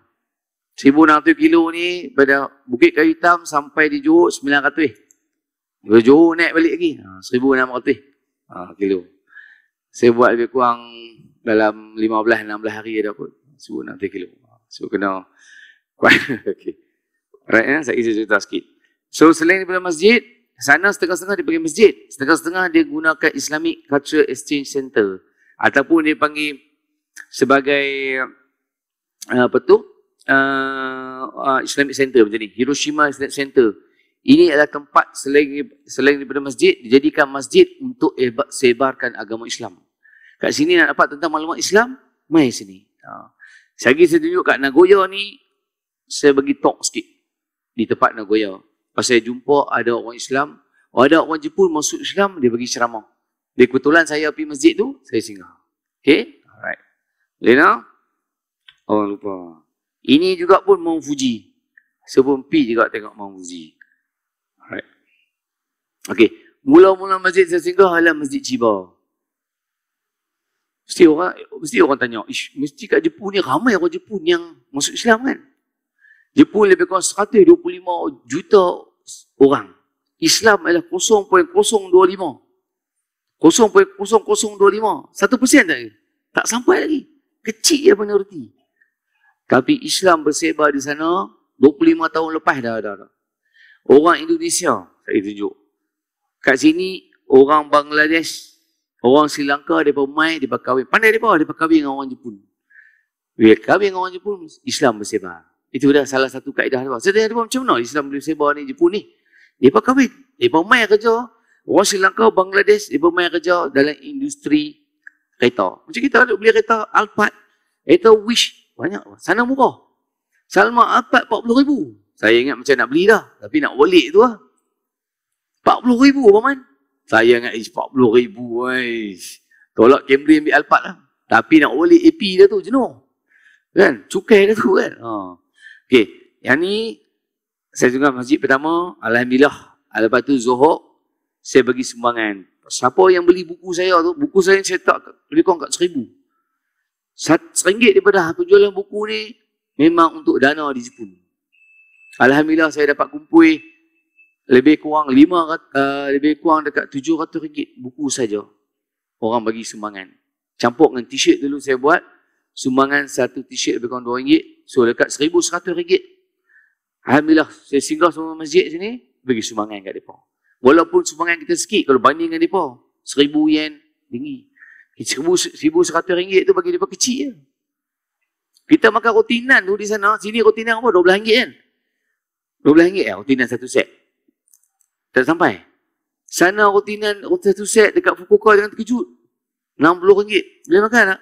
[SPEAKER 1] 1600 kilo ni pada Bukit Kayu Hitam sampai di Johor 900. Dari Johor naik balik lagi. Ha, 1600 ha, kilo. Saya buat lebih kurang dalam 15-16 hari ada kot. 1600 kilo. Ha, so kena. Okay. Right, eh? Ya, saya cerita sikit. So selain daripada masjid, sana setengah-setengah dia panggil masjid. Setengah-setengah dia gunakan Islamic Cultural Exchange Center. Ataupun dia panggil sebagai eh, apa tu? Uh, Islamic Center macam ni. Hiroshima Islamic Center. Ini adalah tempat selain, selain daripada masjid, dijadikan masjid untuk sebarkan agama Islam. Kat sini nak dapat tentang maklumat Islam, mai sini. Ha. Saya pergi saya tunjuk kat Nagoya ni, saya bagi talk sikit di tempat Nagoya. Pas saya jumpa ada orang Islam, oh, ada orang Jepun masuk Islam, dia bagi ceramah. Di kebetulan saya pergi masjid tu, saya singgah. Okay? Alright. Lena? Orang oh, lupa. Ini juga pun mau Fuji. Saya pun pergi juga tengok mau Fuji. Alright. Okay. Mula-mula masjid saya singgah adalah masjid Ciba. Mesti orang mesti orang tanya, mesti kat Jepun ni ramai orang Jepun yang masuk Islam kan? Jepun lebih kurang 125 juta orang. Islam adalah 0.025. 0.0025. satu persen Tak tak sampai lagi. Kecil dia minoriti. Tapi Islam bersebar di sana 25 tahun lepas dah ada. Orang Indonesia, saya tunjuk. Kat sini, orang Bangladesh, orang Sri Lanka, mereka main, mereka kahwin. Pandai mereka, mereka kahwin dengan orang Jepun. Bila kahwin dengan orang Jepun, Islam bersebar. Itu dah salah satu kaedah dia. Saya tanya dia macam mana Islam boleh sebar ni Jepun ni? Dia pun kahwin. Dia pun main kerja. Orang Sri Lanka, Bangladesh, dia pun main kerja dalam industri kereta. Macam kita ada beli kereta Alphard, kereta Wish. Banyak. Sana murah. Salma Alphard RM40,000. Saya ingat macam nak beli dah. Tapi nak balik tu lah. RM40,000, Paman. Saya ingat, eh, RM40,000. Tolak Cambridge ambil Alphard lah. Tapi nak balik AP dah tu, jenuh. Kan? Cukai dah tu kan? Haa. Okey, yang ni saya tengok masjid pertama, alhamdulillah. Lepas tu Zuhur saya bagi sumbangan. Siapa yang beli buku saya tu? Buku saya yang cetak lebih kurang kat seribu. ringgit daripada penjualan buku ni memang untuk dana di Jepun. Alhamdulillah saya dapat kumpul lebih kurang 500 uh, eh, lebih kurang dekat 700 ringgit buku saja orang bagi sumbangan. Campur dengan t-shirt dulu saya buat sumbangan satu t-shirt lebih kurang 2 ringgit So dekat seribu seratus ringgit. Alhamdulillah saya singgah semua masjid sini, bagi sumbangan kat mereka. Walaupun sumbangan kita sikit kalau banding dengan mereka. Seribu yen tinggi. Seribu, seribu seratus ringgit tu bagi mereka kecil je. Kita makan rutinan tu di sana. Sini rutinan apa? Dua belah ringgit kan? Dua belah ringgit ya? Eh, rutinan satu set. Tak sampai. Sana rutinan rutinan satu set dekat Fukuoka dengan terkejut. 60 ringgit. Boleh makan tak?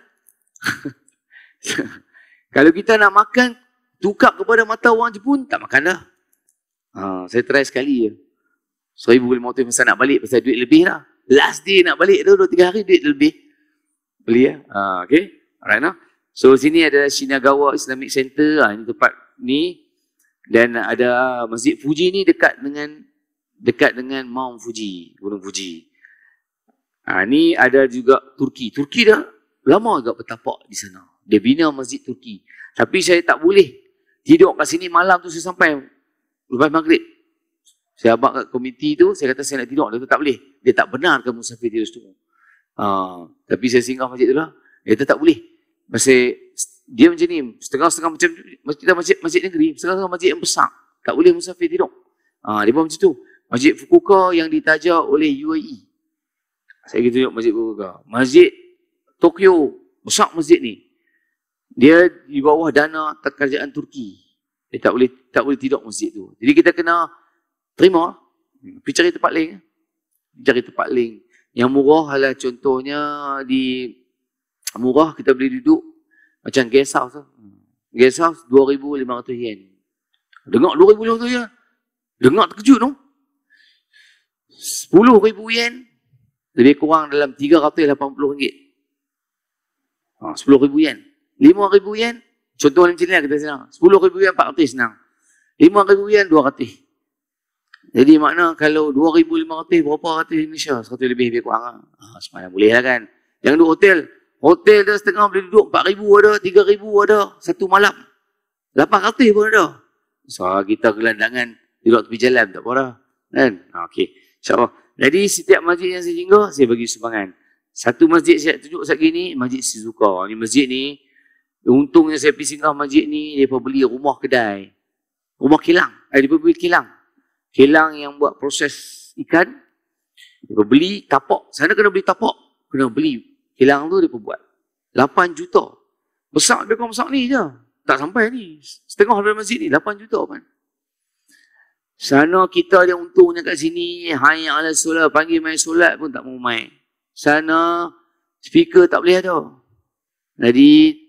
[SPEAKER 1] Kalau kita nak makan, tukar kepada mata orang pun tak makan dah. Ha, saya try sekali je. Seribu lima ratus masa nak balik pasal duit lebih lah. Last day nak balik tu, dua tiga hari duit lebih. Beli ya. Ha, okay. Alright now. So sini ada Shinagawa Islamic Center. Ha, ini tempat ni. Dan ada Masjid Fuji ni dekat dengan dekat dengan Mount Fuji, Gunung Fuji. Ha, ni ada juga Turki. Turki dah lama agak bertapak di sana. Dia bina masjid Turki. Tapi saya tak boleh tidur kat sini malam tu saya sampai lepas maghrib. Saya abang kat komiti tu, saya kata saya nak tidur. Dia tu tak boleh. Dia tak benarkan musafir dia semua. Uh, tapi saya singgah masjid tu lah. Dia tu tak boleh. Masa dia macam ni, setengah-setengah macam masjid, masjid, masjid negeri, setengah-setengah masjid yang besar. Tak boleh musafir tidur. Uh, dia buat macam tu. Masjid Fukuka yang ditaja oleh UAE. Saya pergi tunjuk masjid Fukuka, Masjid Tokyo. Besar masjid ni dia di bawah dana kerajaan Turki. Dia tak boleh tak boleh tidur masjid tu. Jadi kita kena terima pergi cari tempat lain. Cari tempat lain. Yang murah adalah contohnya di murah kita boleh duduk macam guest house tu. Guest house 2500 yen. Dengar 2500 tu ya. Dengar terkejut tu. No? 10000 yen lebih kurang dalam 380 ringgit. Ha 10000 yen. Lima ribu yen contoh macam ni lah kita senang ribu yen 400 senang ribu yen dua 200 jadi makna kalau 2500 berapa ratus Malaysia 100 lebih lebih kurang ah ha, semalam boleh lah kan yang duduk hotel hotel dah setengah boleh duduk ribu ada tiga ribu ada satu malam lapan 800 pun ada so kita gelandangan duduk tepi jalan tak apa kan ha, okey insyaallah jadi setiap masjid yang saya singgah saya bagi sumbangan satu masjid saya tunjuk saat ini masjid Sizuka ini masjid ni Untungnya saya pergi singgah masjid ni, dia beli rumah kedai. Rumah kilang. Eh, dia beli kilang. Kilang yang buat proses ikan. Dia beli tapak. Sana kena beli tapak. Kena beli. Kilang tu dia buat. 8 juta. Besar dia kong besar ni je. Tak sampai ni. Setengah dari masjid ni. 8 juta kan. Sana kita ada untungnya kat sini. Hai ala solat. Panggil main solat pun tak mau main. Sana speaker tak boleh ada. Jadi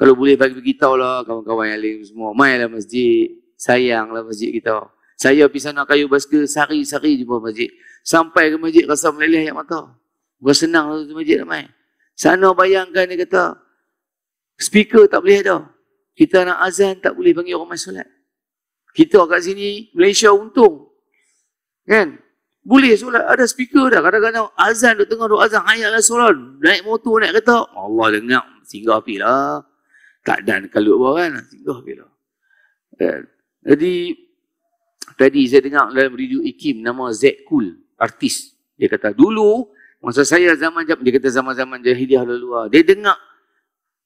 [SPEAKER 1] kalau boleh bagi kita lah kawan-kawan yang lain semua. Mainlah masjid. Sayanglah masjid kita. Saya pergi sana kayu baska, sari-sari jumpa masjid. Sampai ke masjid rasa meleleh yang mata. Bukan senang lah tu masjid nak main. Sana bayangkan dia kata, speaker tak boleh ada. Kita nak azan tak boleh panggil orang main solat. Kita kat sini, Malaysia untung. Kan? Boleh solat, ada speaker dah. Kadang-kadang azan duk tengah duk azan, lah solat. Naik motor, naik kereta. Allah dengar, singgah pergi lah tak dan kalau buaran singgah bila. jadi tadi saya dengar dalam radio Ikim nama Z Cool artis dia kata dulu masa saya zaman jap dia kata zaman-zaman jahiliah dulu dia dengar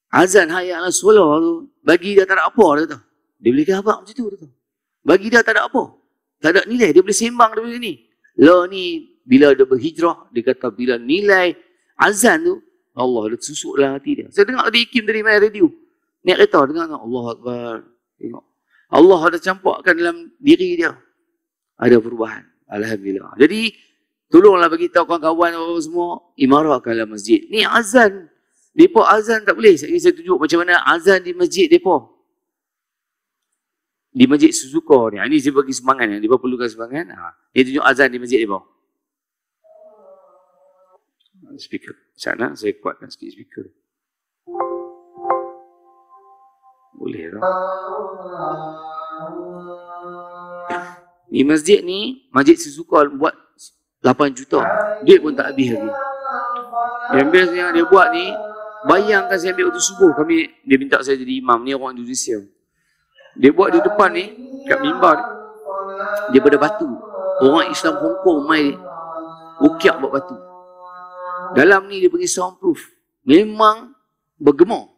[SPEAKER 1] azan hayat ala solah tu bagi dia tak ada apa dia tu. Dia boleh kata apa macam tu dia Bagi dia tak ada apa. Tak ada nilai dia boleh sembang dia boleh ni. Lah ni bila dia berhijrah dia kata bila nilai azan tu Allah dah susuklah hati dia. Saya dengar tadi Ikim dari radio. Naik kereta dengar tak? Allah Akbar. Tengok. Allah ada campakkan dalam diri dia. Ada perubahan. Alhamdulillah. Jadi, tolonglah bagi tahu kawan-kawan orang semua. Imarahkanlah masjid. Ni azan. Depo azan tak boleh. Saya, saya tunjuk macam mana azan di masjid depo. Di masjid Suzuka ni. Ini ha, saya bagi semangat. Ya. Dia perlukan semangat. Ha. Dia tunjuk azan di masjid depo. Speaker. Sana saya kuatkan sikit speaker. Boleh tak? Ni masjid ni, masjid Suzuka buat 8 juta. Duit pun tak habis lagi. Yang biasanya dia buat ni, bayangkan saya ambil waktu subuh. Kami, dia minta saya jadi imam. Ni orang Indonesia. Dia buat di depan ni, kat mimbar ni, dia pada batu. Orang Islam Hong Kong mai rukiak buat batu. Dalam ni dia pergi soundproof. Memang bergemar.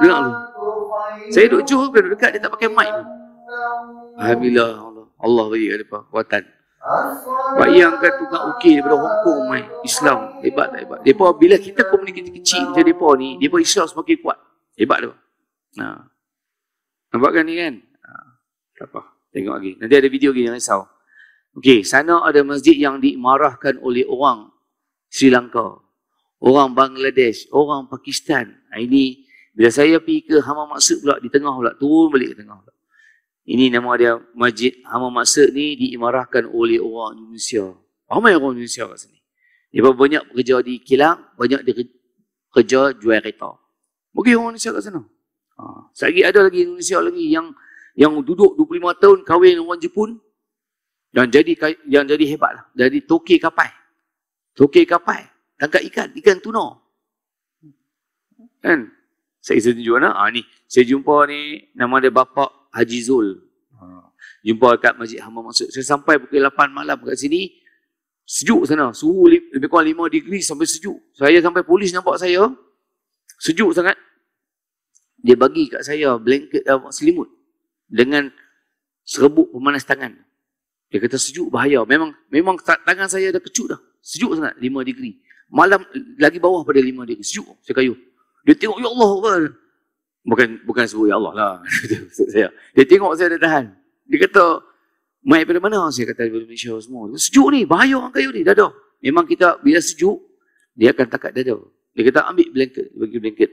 [SPEAKER 1] Dengar tu. Saya duduk Johor bila duduk dekat dia tak pakai mic pun. Alhamdulillah Allah. Allah beri kat depa kuatan. Pak Yang kan tukar UK daripada Hong Kong Islam. Hebat tak hebat. Depa bila kita komunikasi kecil macam depa ni, depa Islam semakin kuat. Hebat tu. Nah. Ha. Nampak kan ni kan? Ha. Tak apa. Tengok lagi. Nanti ada video lagi. Jangan risau. Okey. Sana ada masjid yang dimarahkan oleh orang Sri Lanka. Orang Bangladesh. Orang Pakistan. Ha, ini bila saya pergi ke Hama Maksud pula, di tengah pula, turun balik ke tengah pula. Ini nama dia Masjid Hama Maksud ni diimarahkan oleh orang Indonesia. Ramai orang Indonesia kat sini. Dia banyak kerja di kilang, banyak di kerja jual kereta. Mungkin orang Indonesia kat sana. Ha. Selagi ada lagi Indonesia lagi yang yang duduk 25 tahun kahwin orang Jepun dan jadi yang jadi hebat lah. Jadi toke kapai. Toke kapai. Tangkap ikan. Ikan tuna. Kan? Saya kata tunjuk anak, ah, ha, ni. Saya jumpa ni, nama dia Bapak Haji Zul. Ha. Jumpa kat Masjid Hamam Maksud. Saya sampai pukul 8 malam kat sini, sejuk sana. Suhu lebih kurang 5 degree sampai sejuk. Saya sampai polis nampak saya, sejuk sangat. Dia bagi kat saya blanket uh, selimut dengan serbuk pemanas tangan. Dia kata sejuk bahaya. Memang memang tangan saya dah kecut dah. Sejuk sangat 5 degree. Malam lagi bawah pada 5 degree. Sejuk. Saya kayuh. Dia tengok ya Allah Akbar. Bukan bukan sebut ya Allah lah. saya. dia tengok saya dah tahan. Dia kata mai pada mana saya kata dari Malaysia semua. Sejuk ni, bahaya orang kayu ni dada. Memang kita bila sejuk dia akan takat dada. Dia kata ambil blanket, bagi blanket.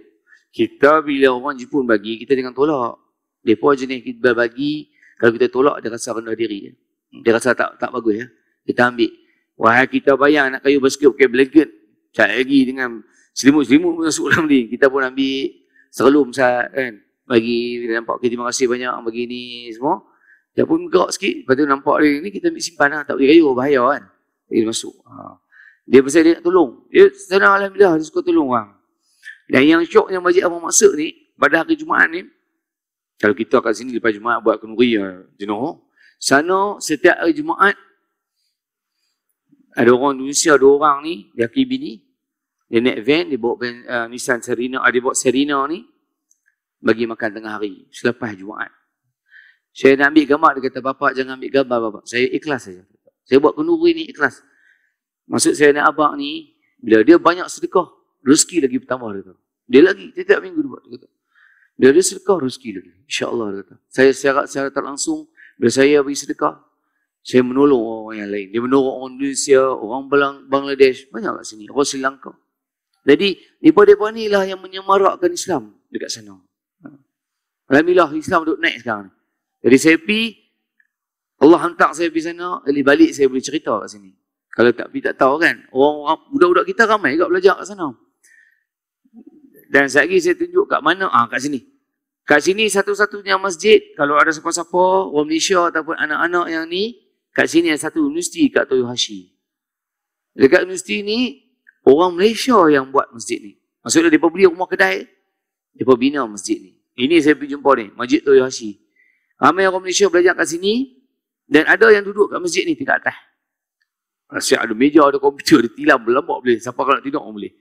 [SPEAKER 1] Kita bila orang Jepun bagi, kita jangan tolak. Depa jenis kita bagi, kalau kita tolak dia rasa rendah diri. Ya. Dia rasa tak tak bagus ya. Kita ambil. Wahai kita bayang nak kayu basket pakai blanket. Cak lagi dengan selimut-selimut pun masuk dalam ni. Kita pun ambil serlum sat kan. Bagi dia nampak, okay, terima kasih banyak bagi ni semua. Dia pun gerak sikit. Lepas tu nampak dia ni kita ambil simpan lah. Tak boleh kayu, bahaya kan. Dia masuk. Ha. Dia pasal dia nak tolong. Dia senang Alhamdulillah, dia suka tolong orang. Ha. Dan yang syok yang Majid Abang Maksud ni, pada hari Jumaat ni, kalau kita kat sini lepas Jumaat buat kenuri ya, jenuh. Sana setiap hari Jumaat, ada orang Indonesia, ada orang ni, dia kiri Nenek van, dia bawa van, uh, Nissan Serena, uh, bawa Serena ni, bagi makan tengah hari, selepas Jumaat. Saya nak ambil gambar, dia kata, bapak jangan ambil gambar, bapak. Saya ikhlas saja. Saya buat kenuri ni ikhlas. Maksud saya nak abang ni, bila dia banyak sedekah, rezeki lagi bertambah, dia kata. Dia lagi, setiap minggu dia buat, dia kata. Bila dia sedekah, rezeki lagi. Insya Allah. kata. Saya secara secara tak langsung, bila saya bagi sedekah, saya menolong orang yang lain. Dia menolong orang Indonesia, orang Bangladesh, banyaklah sini, orang Sri Lanka. Jadi, depan-depan ni lah yang menyemarakkan Islam dekat sana. Alhamdulillah, Islam duduk naik sekarang ni. Jadi, saya pergi, Allah hantar saya pergi sana, jadi balik saya boleh cerita kat sini. Kalau tak pergi, tak tahu kan. Orang, orang budak-budak kita ramai juga belajar kat sana. Dan sekejap saya tunjuk kat mana, ah kat sini. Kat sini satu-satunya masjid, kalau ada siapa-siapa, orang Malaysia ataupun anak-anak yang ni, kat sini ada satu universiti kat Toyohashi. Dekat universiti ni, Orang Malaysia yang buat masjid ni. Maksudnya mereka beli rumah kedai, mereka bina masjid ni. Ini saya pergi jumpa ni, Masjid Toyohashi. Ramai orang Malaysia belajar kat sini dan ada yang duduk kat masjid ni tidak atas. Masih ada meja, ada komputer, ada tilam, berlambak boleh. Siapa kalau tidur pun boleh.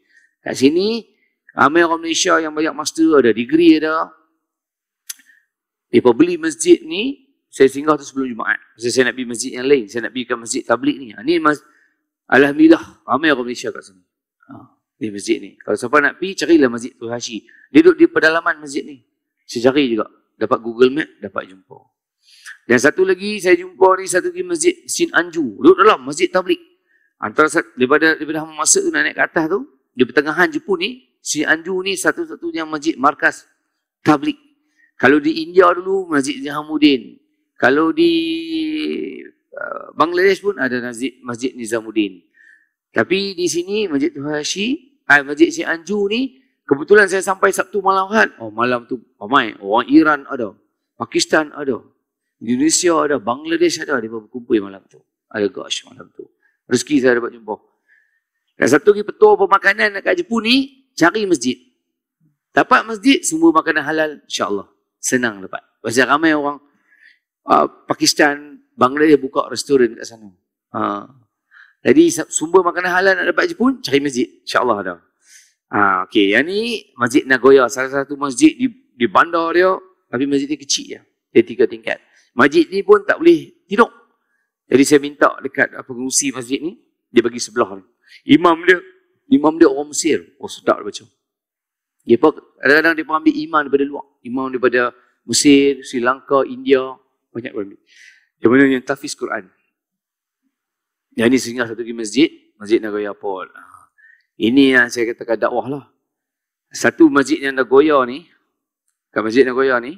[SPEAKER 1] Kat sini, ramai orang Malaysia yang banyak master, ada degree ada. Mereka beli masjid ni, saya singgah tu sebelum Jumaat. Maksudnya saya nak pergi masjid yang lain. Saya nak pergi ke masjid tablik ni. Ini ha, mas Alhamdulillah, ramai orang Malaysia kat sini di masjid ni. Kalau siapa nak pergi, carilah masjid Tuhu Hashi. Duduk di pedalaman masjid ni. Saya cari juga. Dapat Google Map, dapat jumpa. Dan satu lagi, saya jumpa ni satu lagi masjid Sin Anju. Duduk dalam masjid Tablik. Antara daripada, daripada hama masa tu nak naik ke atas tu, di pertengahan Jepun ni, Sin Anju ni satu-satunya masjid markas Tablik. Kalau di India dulu, masjid Zahamuddin. Kalau di uh, Bangladesh pun ada masjid, masjid Nizamuddin. Tapi di sini Masjid Tuhan Hashi, ay, ah, Masjid Si Anju ni, kebetulan saya sampai Sabtu malam kan. Oh malam tu ramai. Orang Iran ada. Pakistan ada. Indonesia ada. Bangladesh ada. Dia berkumpul malam tu. Ada gosh malam tu. Rezeki saya dapat jumpa. Dan satu lagi petua pemakanan dekat Jepun ni, cari masjid. Dapat masjid, semua makanan halal, insyaAllah. Senang dapat. Sebab ramai orang uh, Pakistan, Bangladesh buka restoran kat sana. Uh, jadi sumber makanan halal nak dapat je pun cari masjid. InsyaAllah dah. Ha, okay. Yang ni masjid Nagoya. Salah satu masjid di, di bandar dia. Tapi masjid ni kecil ya, Dia tiga tingkat. Masjid ni pun tak boleh tidur. Jadi saya minta dekat pengurusi masjid ni. Dia bagi sebelah ni. Imam dia. Imam dia orang Mesir. Oh sedap dia baca. Dia pun kadang-kadang dia pun ambil iman daripada luar. Imam daripada Mesir, Sri Lanka, India. Banyak orang ambil. Dia mana yang tafiz Quran. Yang ini singgah satu lagi masjid, Masjid Nagoya Paul. Ah, ini yang saya katakan dakwah lah. Satu masjid yang Nagoya ni, kat Masjid Nagoya ni,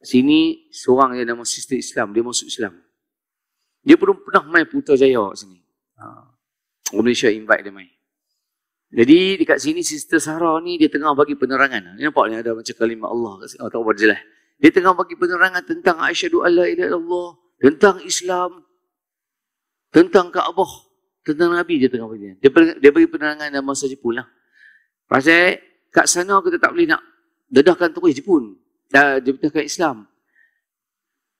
[SPEAKER 1] sini seorang yang nama Sister Islam, dia masuk Islam. Dia pun pernah main Putrajaya kat sini. Ha. Malaysia invite dia main. Jadi dekat sini Sister Sarah ni dia tengah bagi penerangan. Ni nampak ni ada macam kalimat Allah kat sini. Oh, tak apa jelas. Dia tengah bagi penerangan tentang Aisyadu Allah ila Allah tentang Islam, tentang Kaabah, tentang Nabi dia tengah berjalan. Dia, dia beri penerangan dan masa Jepun lah. Pasal kat sana kita tak boleh nak dedahkan terus Jepun. Dah dedahkan Islam.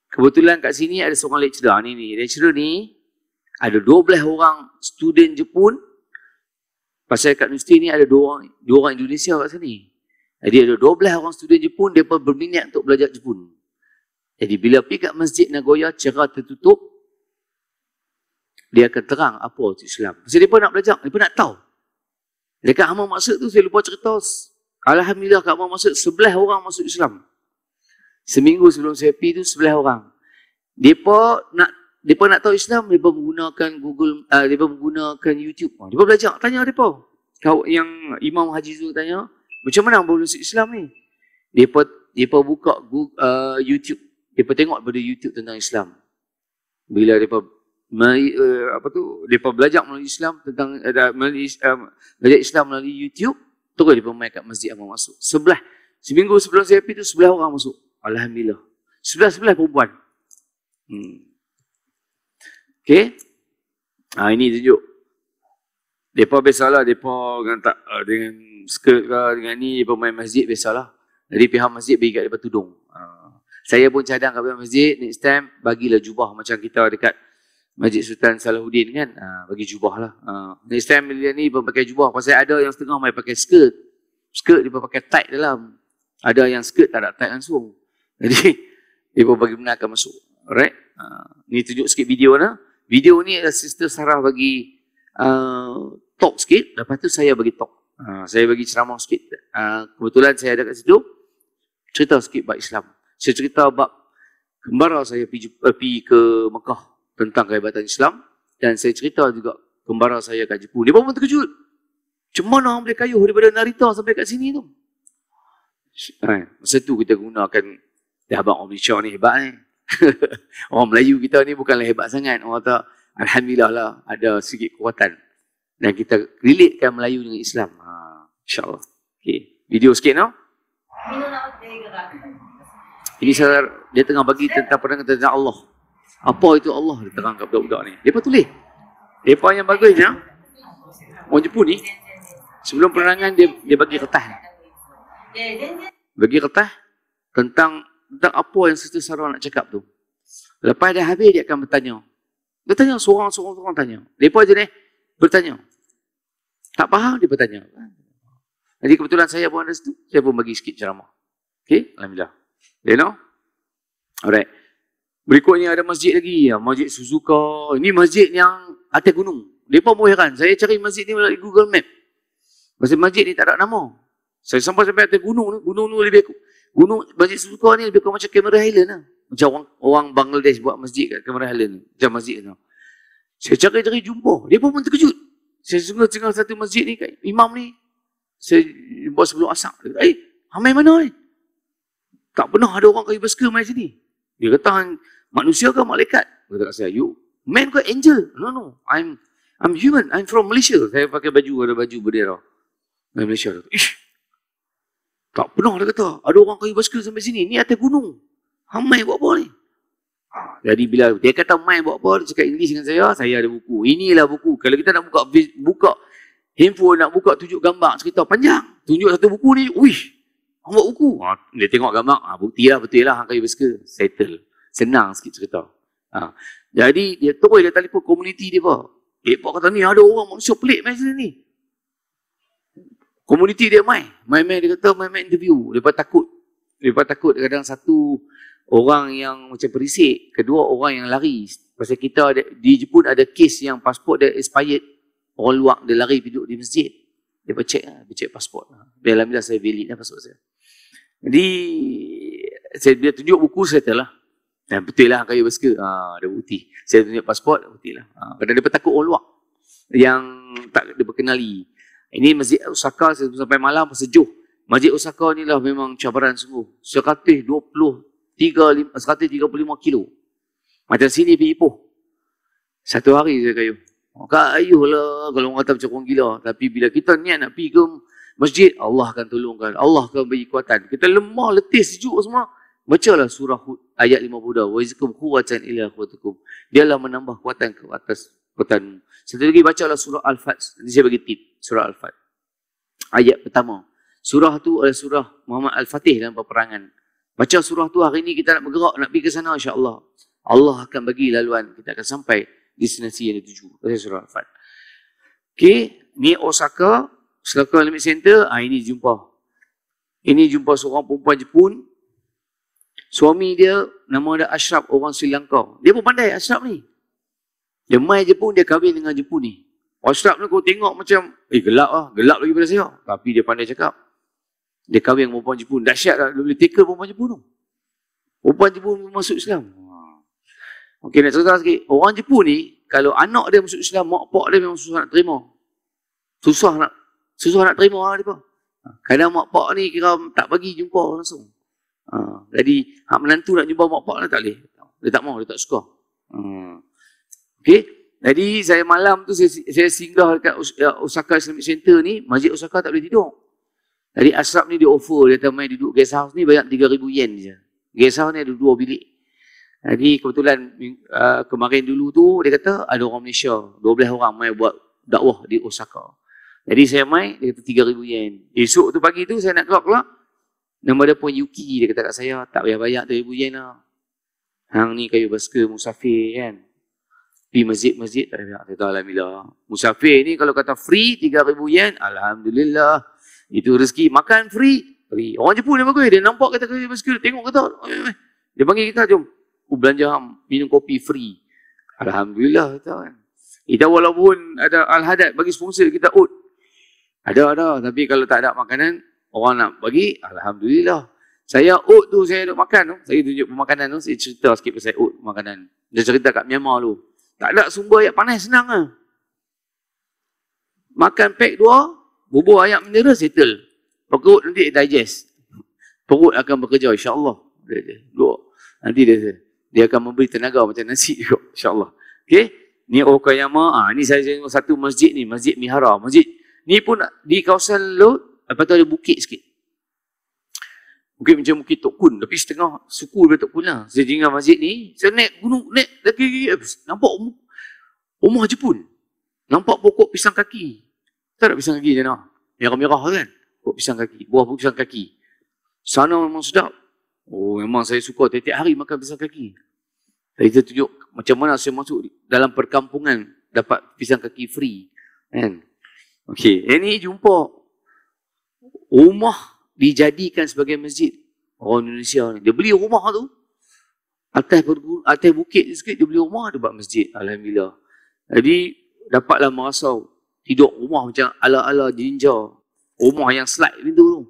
[SPEAKER 1] Kebetulan kat sini ada seorang lecturer ni. ni. Lecturer ni ada 12 orang student Jepun. Pasal kat universiti ni ada 2 orang, 2 orang Indonesia kat sini. Jadi ada 12 orang student Jepun, mereka berminat untuk belajar Jepun. Jadi bila pergi ke masjid Nagoya, cerah tertutup, dia akan terang apa itu Islam. Sebab dia pun nak belajar, dia pun nak tahu. Dekat Hamam Maksud tu, saya lupa cerita. Alhamdulillah kat Hamam Maksud, sebelah orang masuk Islam. Seminggu sebelum saya pergi tu, sebelah orang. Dia nak dia nak tahu Islam, dia menggunakan Google, uh, dia menggunakan YouTube. Dia pun belajar, tanya dia Kau yang Imam Haji Zul tanya, macam mana boleh masuk Islam ni? Dia pun buka Google, uh, ah, YouTube depa tengok pada YouTube tentang Islam. Bila depa eh, apa tu depa belajar melalui Islam tentang eh, melalui eh, belajar Islam melalui YouTube, terus depa main kat masjid Imam masuk. Sebelah seminggu sebelum saya pergi tu sebelah orang masuk. Alhamdulillah. Sebelah-sebelah perempuan. Hmm. Okay. Ha, ah, ini tunjuk. Mereka biasalah, mereka dengan, tak, dengan skirt ke, dengan ni, mereka main masjid biasalah. Jadi pihak masjid bagi kat mereka tudung. Ha. Saya pun cadang kepada masjid, next time bagilah jubah macam kita dekat Masjid Sultan Salahuddin kan. Ha, bagi jubah lah. Ha, next time dia ni pun pakai jubah. Pasal ada yang setengah mai pakai skirt. Skirt dia pun pakai tight dalam. Ada yang skirt tak ada tight langsung. Jadi, dia pun bagi benar akan masuk. Alright. Ha, ni tunjuk sikit video lah. Video ni adalah Sister Sarah bagi uh, talk sikit. Lepas tu saya bagi talk. Ha, saya bagi ceramah sikit. Ha, kebetulan saya ada kat situ. Cerita sikit buat Islam saya cerita bab kembara saya pergi, eh, pergi ke Mekah tentang kehebatan Islam dan saya cerita juga kembara saya kat Jepun. Dia pun terkejut. Macam mana orang boleh kayuh daripada Narita sampai kat sini tu? Eh, masa tu kita gunakan dah abang orang Malaysia ni hebat ni. Eh. orang Melayu kita ni bukanlah hebat sangat. Orang kata Alhamdulillah lah ada sikit kekuatan. Dan kita relatekan Melayu dengan Islam. Ha, InsyaAllah. Okay. Video sikit now. Minum nak ini saya dia tengah bagi tentang pandangan tentang Allah. Apa itu Allah dia terang kepada budak-budak ni. Depa tulis. Depa yang bagusnya mau Jepun ni sebelum penerangan dia dia bagi kertas. Bagi kertas tentang tentang apa yang Siti Sarah nak cakap tu. Lepas dah habis dia akan bertanya. Dia tanya seorang-seorang tanya. Depa je ni bertanya. Tak faham dia bertanya. Jadi kebetulan saya pun ada situ, saya pun bagi sikit ceramah. Okey, alhamdulillah. You know? Alright. Berikutnya ada masjid lagi. Ah, masjid Suzuka. Ini masjid yang atas gunung. Mereka pun heran. Saya cari masjid ni melalui Google Map. Masjid masjid ni tak ada nama. Saya sampai sampai atas gunung ni. Gunung ni lebih Gunung Masjid Suzuka ni lebih kurang macam Cameron Highland lah. Macam orang, orang Bangladesh buat masjid kat Cameron Highland. Macam masjid tu. Saya cari-cari jumpa. Mereka pun terkejut. Saya sungguh tengah satu masjid ni kat imam ni. Saya buat sebelum asap. Eh, hey, mana ni? Eh? tak pernah ada orang kayu basker main sini. Dia kata, manusia ke malaikat? Dia kata saya, you man ke angel? No, no. I'm I'm human. I'm from Malaysia. Saya pakai baju, ada baju berdera. Dari Malaysia. Dia Ish. Tak pernah dia kata, ada orang kayu basker sampai sini. Ni atas gunung. Hang main buat apa ni? Ha, jadi bila dia kata main buat apa, dia cakap inggeris dengan saya, saya ada buku. Inilah buku. Kalau kita nak buka buka handphone, nak buka tunjuk gambar, cerita panjang. Tunjuk satu buku ni, wish. Awak buat buku. Ha, dia tengok gambar, ha, ah, buktilah betul lah kayu bersuka. Settle. Senang sikit cerita. Ha. Jadi dia terus dia telefon komuniti dia pak. Dia eh, pak kata ni ada orang manusia pelik main sini ni. Komuniti dia main. Main-main dia kata main-main interview. Dia takut. Dia takut kadang satu orang yang macam perisik. Kedua orang yang lari. Pasal kita ada, di Jepun ada kes yang pasport dia expired. Orang luar dia lari duduk di masjid. Dia cek, lah, dia cek pasport. Lah. Alhamdulillah saya valid lah pasport saya. Jadi saya dia tunjuk buku saya telah. Dan eh, ya, betul lah kayu basikal. Ha, ah, ada bukti. Saya tunjuk pasport, bukti lah. Ha, ah, kadang dia takut orang luar. Yang tak dia berkenali. Ini Masjid Osaka sampai malam sejuk. Masjid Osaka ni lah memang cabaran sungguh. 123, 35 eh, kilo. Macam sini pergi Ipoh. Satu hari saya kayu. Kak lah kalau orang kata macam orang gila. Tapi bila kita niat nak pergi ke masjid, Allah akan tolongkan. Allah akan beri kuatan. Kita lemah, letih, sejuk semua. baca lah surah Hud ayat 52. Wa'izikum huwatan ila dia lah menambah kuatan ke atas kuatanmu. Satu lagi, lah surah Al-Fatih. Nanti saya bagi tip. Surah Al-Fatih. Ayat pertama. Surah tu adalah surah Muhammad Al-Fatih dalam peperangan. Baca surah tu hari ni kita nak bergerak, nak pergi ke sana insyaAllah. Allah akan bagi laluan. Kita akan sampai destinasi yang dituju. Baca surah Al-Fatih. Okay. Ni Osaka, Selaka Limit Center, ha, ini jumpa. Ini jumpa seorang perempuan Jepun. Suami dia, nama dia Ashraf, orang Sri Lanka. Dia pun pandai Ashraf ni. Dia mai Jepun, dia kahwin dengan Jepun ni. Ashraf ni kau tengok macam, eh gelap lah, gelap lagi pada saya. Tapi dia pandai cakap. Dia kahwin dengan perempuan Jepun. Dahsyat lah, dia boleh take perempuan Jepun tu. Perempuan Jepun masuk Islam. Ha. Okey, nak cerita sikit. Orang Jepun ni, kalau anak dia masuk Islam, mak pak dia memang susah nak terima. Susah nak Susah nak terima lah dia. Ha. Kadang mak pak ni kira tak bagi jumpa langsung. Ha, jadi hak menantu nak jumpa mak pak lah tak boleh. Dia tak mahu, dia tak suka. Hmm. Ha. Okay. Jadi saya malam tu saya, saya singgah dekat ya, Osaka Islamic Center ni, Masjid Osaka tak boleh tidur. Jadi Asrap ni dia offer, dia kata duduk guest house ni bayar 3,000 yen je. Guest house ni ada dua bilik. Jadi kebetulan ah, kemarin dulu tu dia kata ada orang Malaysia, 12 orang main buat dakwah di Osaka. Jadi saya mai, dia kata 3,000 yen. Esok tu pagi tu saya nak keluar keluar. Nama dia pun Yuki, dia kata kat saya, tak payah bayar 3,000 yen lah. Hang ni kayu basker, musafir kan. Di masjid-masjid, tak ada tak Kata Alhamdulillah. Musafir ni kalau kata free 3,000 yen, Alhamdulillah. Itu rezeki. Makan free, free. Orang Jepun dia bagus. Dia nampak kata kayu basker, tengok kata. Oh, eh, eh. Dia panggil kita, jom. Aku belanja minum kopi free. Alhamdulillah kata kan. Kita walaupun ada al hadat bagi sponsor kita, oh, ada ada tapi kalau tak ada makanan orang nak bagi alhamdulillah. Saya oat tu saya nak makan tu, saya tunjuk pemakanan tu, saya cerita sikit pasal oat makanan. Dia cerita kat Myanmar tu. Tak ada sumber ayat panas senang ah. Makan pek dua, bubur ayam mentera settle. Perut nanti digest. Perut akan bekerja insya-Allah. Dua. Nanti dia dia akan memberi tenaga macam nasi juga insya-Allah. Okey? Ni Okayama, ah ha, ni saya tengok satu masjid ni, Masjid Mihara, masjid Ni pun di kawasan laut, lepas tu ada bukit sikit. Bukit macam bukit Tok Kun, tapi setengah suku daripada Tok Kun lah. Saya tinggal masjid ni, saya naik gunung, naik lagi, nampak rumah umm, pun, Nampak pokok pisang kaki. Tak ada pisang kaki je nak. Merah-merah kan? Pokok pisang kaki. Buah pisang kaki. Sana memang sedap. Oh, memang saya suka tiap-tiap hari makan pisang kaki. Tadi saya tunjuk macam mana saya masuk dalam perkampungan dapat pisang kaki free. Kan? Okey, ini jumpa rumah dijadikan sebagai masjid. Orang Indonesia ni. Dia beli rumah tu. Atas, bergur, atas bukit tu sikit, dia beli rumah, tu buat masjid. Alhamdulillah. Jadi, dapatlah merasau. Hidup rumah macam ala-ala jinja. Rumah yang slide pintu tu.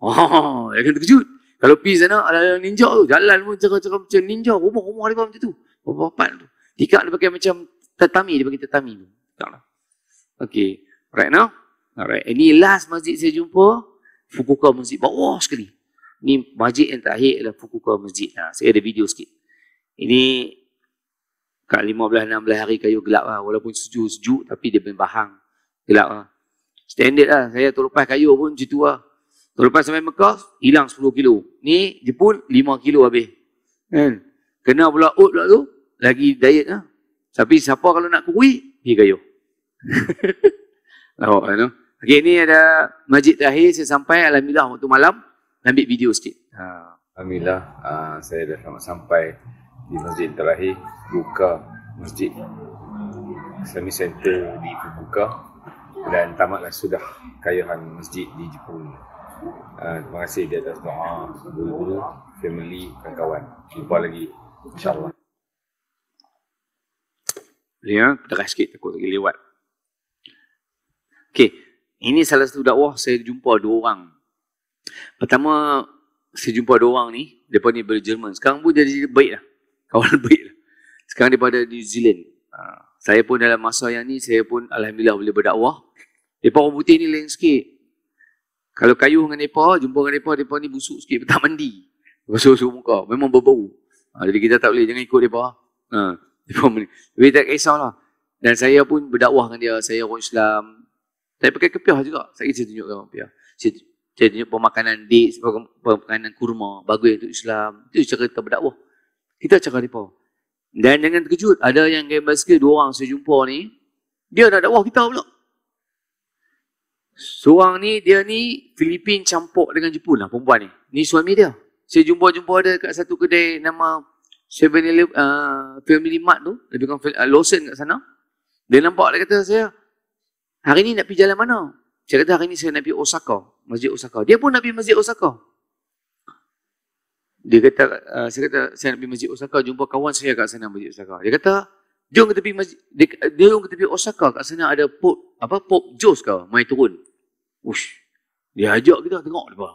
[SPEAKER 1] Oh, dia akan terkejut. Kalau pergi sana, ala-ala ninja tu. Jalan pun cara-cara macam ninja. Rumah-rumah dia macam tu. Bapak-bapak tu. Tikak dia pakai macam tatami. Dia pakai tatami tu. Tak lah. Okey. Right now? Alright. Ini last masjid saya jumpa. fukuka Masjid. Bawah sekali. Ini masjid yang terakhir adalah fukuka Masjid. Ha, saya ada video sikit. Ini kat 15-16 hari kayu gelap lah. Walaupun sejuk-sejuk tapi dia bahang Gelap lah. Standard lah. Saya terlepas kayu pun macam tu lah. Terlepas sampai Mekah, hilang 10 kilo. Ni Jepun, 5 kilo habis. Kan? Kena pula oat pula tu, lagi diet lah. Tapi siapa kalau nak kuih, pergi kayu. Awak kan? Okey, ni ada Majid Tahir. Saya sampai, Alhamdulillah, waktu malam. Ambil video sikit. Ha, Alhamdulillah, uh, saya dah selamat sampai di Masjid Terakhir. Buka Masjid Islamic Center di Buka. Dan tamatlah sudah kayuhan masjid di Jepun. Uh, terima kasih di atas doa guru-guru, family, kawan-kawan. Jumpa lagi. InsyaAllah. Ya, terakhir sikit. Takut lagi lewat. Okay, ini salah satu dakwah saya jumpa dua orang. Pertama, saya jumpa dua orang ni, mereka ni dari Jerman. Sekarang pun jadi baik lah. Kawan baik lah. Sekarang pada New Zealand. Ha, saya pun dalam masa yang ni, saya pun Alhamdulillah boleh berdakwah. Mereka orang putih ni lain sikit. Kalau kayu dengan mereka, jumpa dengan mereka, mereka ni busuk sikit, tak mandi. busuk basuh muka, memang berbau. Ha, jadi kita tak boleh, jangan ikut mereka. Ha. Tapi tak kisahlah. Dan saya pun berdakwah dengan dia. Saya orang Islam, saya pakai kepiah juga. Saya saya tunjuk orang kepiah. Saya, tunjuk pemakanan di pemakanan kurma, bagus untuk Islam. Itu cara kita berdakwah. Kita cara depa. Dan jangan terkejut, ada yang game basket dua orang saya jumpa ni, dia nak dakwah kita pula. Seorang ni, dia ni Filipin campur dengan Jepun lah perempuan ni. Ni suami dia. Saya jumpa-jumpa ada kat satu kedai nama Seven eleven uh, Family Mart tu. Lebih kurang uh, ah, Lawson kat sana. Dia nampak, dia kata saya, Hari ni nak pergi jalan mana? Saya kata hari ni saya nak pergi Osaka. Masjid Osaka. Dia pun nak pergi Masjid Osaka. Dia kata, uh, saya kata saya nak pergi Masjid Osaka. Jumpa kawan saya kat sana Masjid Osaka. Dia kata, jom kita pergi Masjid. Dia, jom kita pergi Osaka. Kat sana ada Pop, apa, Pop Jos kau. Main turun. Ush. Dia ajak kita tengok dia.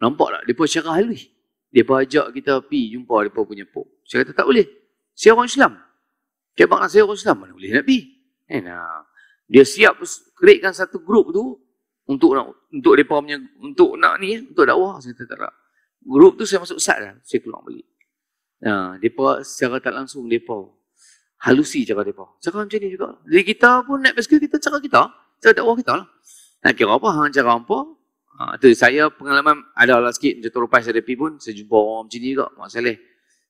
[SPEAKER 1] Nampak tak? Dia pun syarah halus. Dia pun ajak kita pergi jumpa dia punya Pop. Saya kata, tak boleh. Saya orang Islam. Kebangan saya orang Islam. Mana boleh nak pergi? Enak. Eh, dia siap createkan satu grup tu untuk nak untuk depa punya untuk nak ni untuk dakwah saya kata tak grup tu saya masuk sat dah saya keluar balik ha depa secara tak langsung depa halusi cara depa cara macam ni juga jadi kita pun nak basikal kita cara kita cara dakwah kita lah nak kira apa hang cara apa ha, tu saya pengalaman ada lah sikit macam tu lepas saya depi pun saya jumpa orang macam ni juga mak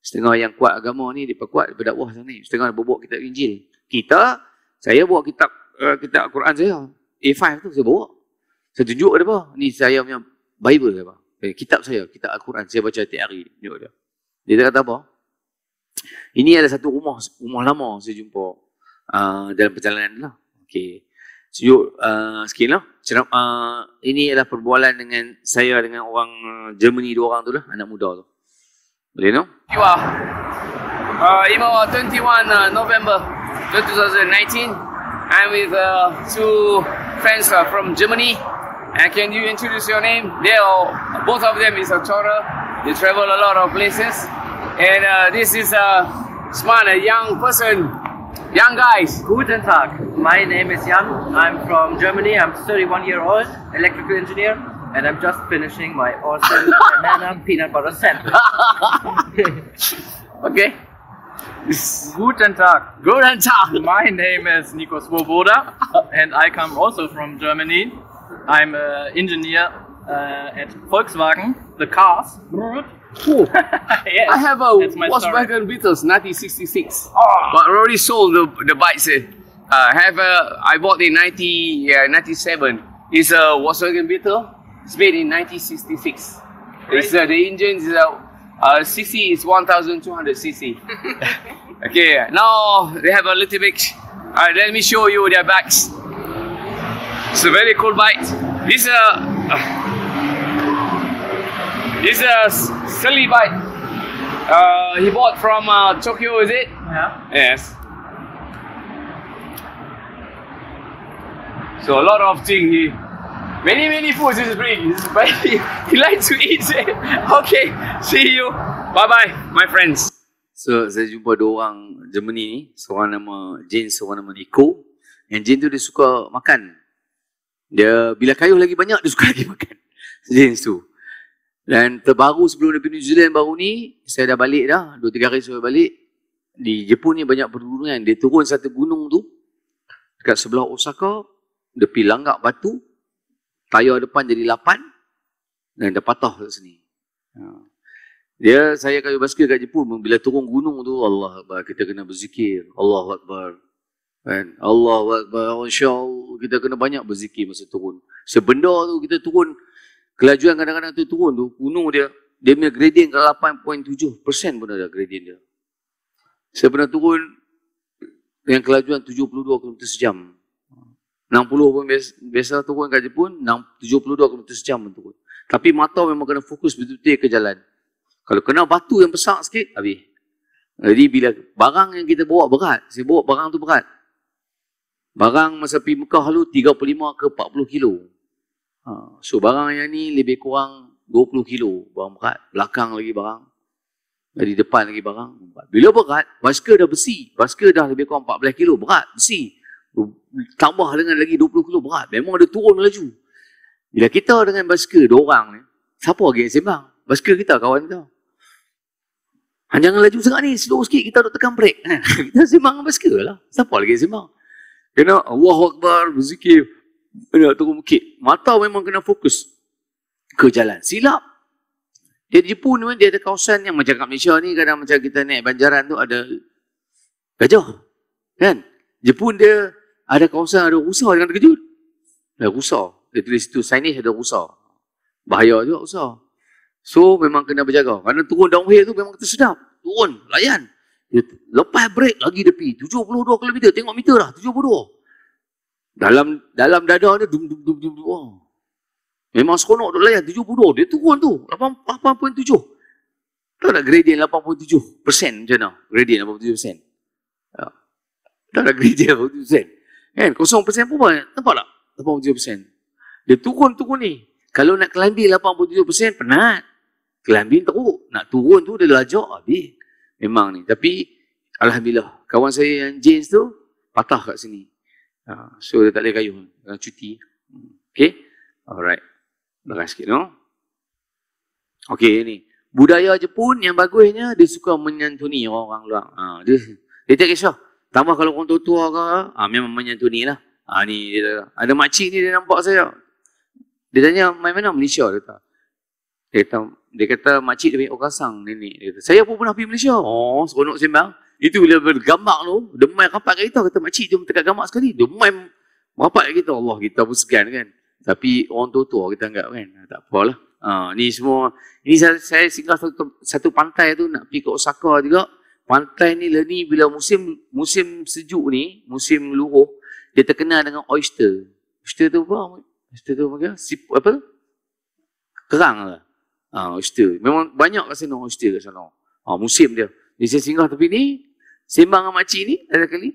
[SPEAKER 1] setengah yang kuat agama ni depa kuat berdakwah sana ni setengah bobok kita injil kita saya buat kitab kita Al Quran saya A5 tu saya bawa. Saya tunjuk dia apa? Ni saya punya Bible saya apa? Eh, kitab saya, kitab Al-Quran saya baca tiap hari tunjuk dia. Dia kata apa? Ini adalah satu rumah rumah lama saya jumpa uh, dalam perjalanan lah. Okay. Sejuk uh, sikit lah. Ceram, uh, ini adalah perbualan dengan saya dengan orang uh, Germany dua orang tu lah. Anak muda tu. Boleh no? Iwa. Uh, Imawa 21 uh, November 2019. I'm with uh, two friends uh, from Germany. And can you introduce your name? They are, both of them is a tourer. They travel a lot of places. And uh, this is a smart, a young person, young guys. Guten Tag. My name is Jan. I'm from Germany. I'm 31 year old, electrical engineer, and I'm just finishing my awesome banana peanut butter sandwich. okay. Guten Tag. Guten Tag. My name is Nico Swoboda and I come also from Germany. I'm an engineer uh, at Volkswagen, the cars. Cool. yes, I have a Volkswagen Beetles 1966, oh. Ah. but I already sold the, the bikes. Uh, have a, I bought in 1997. uh, It's a Volkswagen Beetle. It's made in 1966. Crazy. It's uh, the engine is a uh, cc is 1200 cc okay now they have a little bit all right let me show you their bikes it's a very cool bike this is a uh, this is a silly bike uh, he bought from uh, Tokyo is it yeah yes so a lot of thing he many many foods this is really spicy he likes to eat it okay see you bye bye my friends so saya jumpa dua orang Germany ni seorang nama Jane seorang nama Nico yang Jane tu dia suka makan dia bila kayuh lagi banyak dia suka lagi makan Jane tu dan terbaru sebelum dia pergi New Zealand baru ni saya dah balik dah dua tiga hari saya balik di Jepun ni banyak pergunungan dia turun satu gunung tu dekat sebelah Osaka dia pergi langgak batu tayar depan jadi lapan dan dah patah kat sini. Ha. Dia saya kayu basikal kat Jepun bila turun gunung tu Allah Akbar kita kena berzikir Allah Akbar kan Allah Akbar Allah kita kena banyak berzikir masa turun sebenda tu kita turun kelajuan kadang-kadang tu turun tu gunung dia dia punya gradient kat 8.7% pun ada gradient dia saya pernah turun dengan kelajuan 72 km sejam 60 pun biasa, biasa turun gaji pun, 72 km sejam pun turun. Tapi mata memang kena fokus betul-betul ke jalan. Kalau kena batu yang besar sikit, habis. Jadi bila barang yang kita bawa berat, saya bawa barang tu berat. Barang masa pergi Mekah tu 35 ke 40 kilo. Ha, so barang yang ni lebih kurang 20 kilo barang berat. Belakang lagi barang. Dari depan lagi barang. Bila berat, basker dah besi. Basker dah lebih kurang 14 kilo. Berat, besi tambah dengan lagi 20 kilo berat memang ada turun laju bila kita dengan basker dua orang ni siapa lagi yang sembang basker kita kawan kita Panjang ha, laju sangat ni, slow sikit kita duk tekan brek. Kan? Ha, kita sembang dengan basikal lah. Siapa lagi sembang? Kena Allahu Akbar, berzikir. Kena turun bukit. Mata memang kena fokus ke jalan. Silap. Dia di Jepun ni, dia ada kawasan yang macam kat Malaysia ni, kadang macam kita naik banjaran tu ada gajah. Kan? Jepun dia ada kawasan ada rusak jangan terkejut. Ada rusak. Dari tulis situ signage ada rusak. Bahaya juga rusak. So memang kena berjaga. Kerana turun downhill tu memang kita sedap. Turun, layan. Lepas break lagi depi 72 km tengok meter dah 72. Dalam dalam dada dia dum dum dum dum. Wah. Memang seronok tu layan 72. Dia turun tu 8.7. Tak ada gradient 8.7% macam mana? Gradient 8.7%. Ya. Tak ada gradient 8.7%. Kan? Kosong persen pun nampak tak? 87 persen. Dia turun turun ni. Kalau nak kelambi 87 persen, penat. Kelambi teruk. Nak turun tu, dia lajak habis. Memang ni. Tapi, Alhamdulillah, kawan saya yang James tu, patah kat sini. Ha, so, dia tak boleh kayuh. Uh, cuti. Okay? Alright. Belakang sikit, no? Okay, ni. Budaya Jepun yang bagusnya, dia suka menyantuni orang-orang luar. Ha, dia, dia tak kisah. Tambah kalau orang tua-tua ke, ha, memang macam tu ni lah. Ha, ni, dia, ada makcik ni dia nampak saya. Dia tanya, main mana Malaysia? Dia kata, dia kata, dia kata makcik dia banyak orang nenek. Dia kata, saya pun pernah pergi Malaysia. Oh, seronok sembang. Itu bila bergambar tu, demai rapat kat kita. Kata, makcik jom tekat gambar sekali. Demai rapat kat kita. Allah, kita pun segan kan. Tapi orang tua-tua kita anggap kan. Ah, tak apalah. Ha, ni semua, ini saya, saya singgah satu, satu pantai tu, nak pergi ke Osaka juga pantai ni lah ni bila musim musim sejuk ni, musim luruh, dia terkenal dengan oyster. Oyster tu apa? Oyster tu apa? Sip, apa Kerang lah. Ha, oyster. Memang banyak kat sana oyster kat sana. Ha, musim dia. Dia saya singgah tapi ni, sembang dengan makcik ni, ada kali.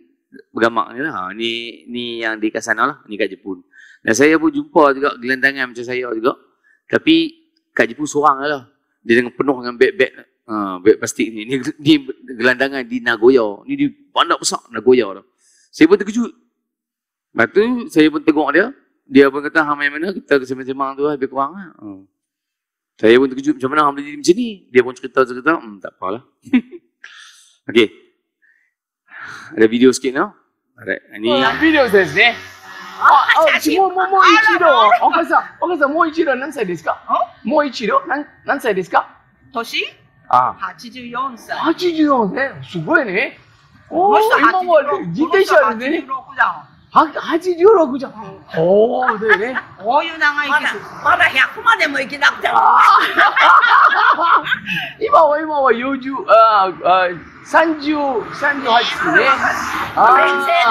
[SPEAKER 1] Bergamak ni lah. Ha, ni, ni yang di kat sana lah. Ni kat Jepun. Dan saya pun jumpa juga gelandangan macam saya juga. Tapi kat Jepun seorang lah. Dia dengan penuh dengan beg-beg Ha, pasti ni. Ni, ni gelandangan di Nagoya. Ni di bandar besar Nagoya tu. Saya pun terkejut. Lepas tu saya pun tengok dia. Dia pun kata, hamai mana kita kesemang-semang tu lah, lebih kurang lah. Ha. Saya pun terkejut macam mana hamai jadi macam ni. Dia pun cerita-cerita, hmm, tak apalah. okay, Ada video sikit now. Alright. Ini oh, video saya sini. Oh, oh, cuma mo mo ichiro. Okey sa. Okey sa mo ichiro nan sai desu ka? Mo ichiro nan nan sai desu Toshi? あ8 4歳十四歳すごいねおお今まで2点しあね十六じゃん。おお、でね。こういう長生きする。まだ、ま、だまでも生きなくても。今は、今は40、ああ、30、38ですね。ああ。青年だ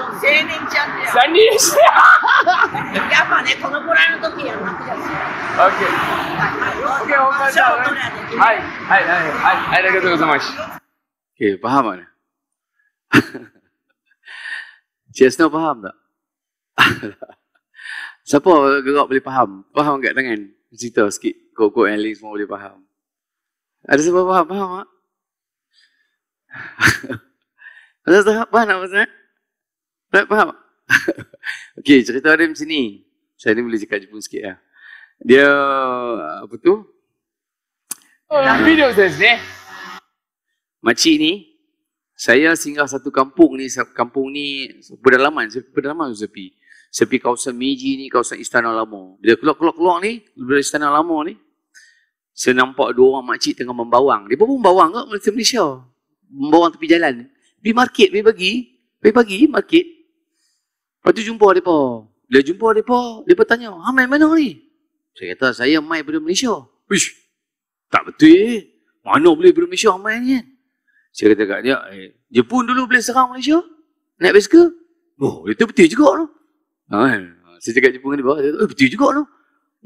[SPEAKER 1] もん、青年ちゃんだよ。3人して。やっぱね、このぐらいの時は泣くじゃん。オッケー。オッケー、わかった。はい、はい、はい、はい、ありがとうございます。えー、バーバーね。Cik faham tak? Siapa gerak boleh faham? Faham kat tangan? Cerita sikit. Kau-kau yang lain semua boleh faham. Ada siapa faham? Faham tak? Pasal tak faham tak pasal? Tak faham Okey, cerita ada macam ni. Saya ni boleh cakap jepun sikit lah. Dia, apa tu? Oh, video saya ni. Makcik ni, saya singgah satu kampung ni, kampung ni pedalaman, saya pedalaman saya pergi. Saya pergi kawasan Meiji ni, kawasan Istana Lama. Bila keluar-keluar ni, dari Istana Lama ni, saya nampak dua orang makcik tengah membawang. Dia pun membawang ke Malaysia Malaysia. Membawang tepi jalan. Di market, pergi pagi. Pergi pagi, market. Lepas tu jumpa mereka. Dia jumpa mereka, mereka tanya, ha main mana ni? Saya kata, saya main pada Malaysia. Wish, tak betul eh. Mana boleh pada Malaysia main ni kan? Saya kata kat dia, eh, Jepun dulu boleh serang Malaysia? Naik basikal? Oh, itu betul juga tu. Ha, eh. Saya cakap Jepun ni dia, bawa, eh, betul juga tu.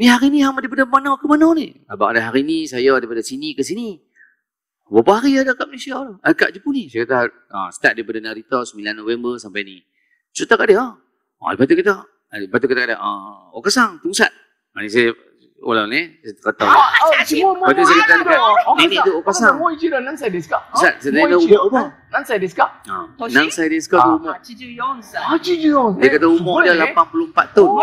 [SPEAKER 1] Ni hari ni hang daripada mana ke mana ni? Abang ada hari ni saya daripada sini ke sini. Berapa hari ada kat Malaysia tu? Eh, kat Jepun ni. Saya kata, ha, start daripada Narita 9 November sampai ni. Cerita kat dia. Ha? Ha, lepas tu kata, eh, lepas tu kata kat ah, Okasang, Tungsat. Ha, saya ulang ni kita kata oh, cuma oh, mau saya kata ni ni duk pasang mau ijir nan saya diska sat saya nak ubah apa nan saya diska nan saya diska rumah haji yon haji yon dia kata eh? umur dia 84 eh? tahun oh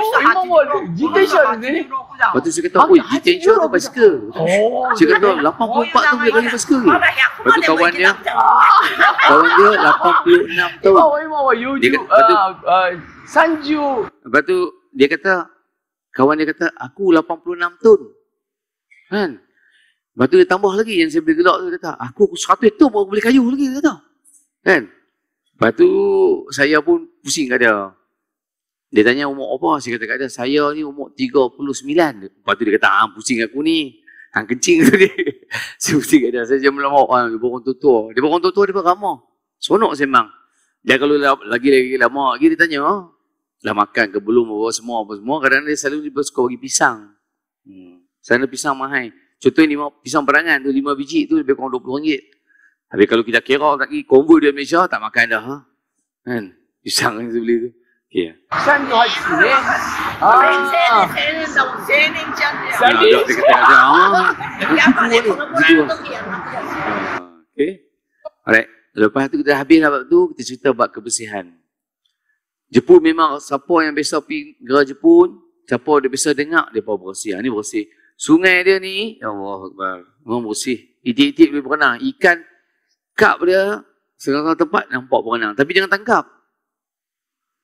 [SPEAKER 1] mau lu jite shot ni Lepas tu saya kata, oi, detention tu basikal. Oh. Saya kata, 84 tahun dia kali basikal. Lepas tu kawan dia, kawan dia 86 tahun. Lepas tu, uh, uh, Sanju. Lepas tu, dia kata, Kawan dia kata, aku 86 ton. Kan? Lepas tu dia tambah lagi yang saya boleh gelak tu, dia kata, aku 100 ton baru boleh kayu lagi, kata. Kan? Lepas tu saya pun pusing kat dia. Dia tanya umur apa? Saya kata kat dia, saya ni umur 39. Lepas tu dia kata, ah, pusing aku ni. Hang kencing tu dia. saya pusing kat dia. Saya macam lama, ah, dia berorang tua-tua. Dia berorang tua-tua, dia pun ramah. Sonok saya memang. Dia kalau lagi-lagi lama lagi, dia tanya, ah, dah makan ke belum apa semua apa semua kadang-kadang dia selalu dia suka bagi pisang hmm. nak pisang mahal contohnya lima, pisang perangan tu lima biji tu lebih kurang 20 ringgit tapi kalau kita kira lagi combo dia Malaysia tak makan dah ha? kan pisang yang ha? dia beli tu Okay. Lepas tu kita habis lah waktu tu, kita cerita buat kebersihan. Jepun memang siapa yang biasa pergi gerak Jepun, siapa dia biasa dengar dia pun bersih. Ini ha, ni bersih. Sungai dia ni, ya Allah Akbar. Memang bersih. Itik-itik boleh berenang. Ikan kap dia, segala tempat nampak berenang. Tapi jangan tangkap.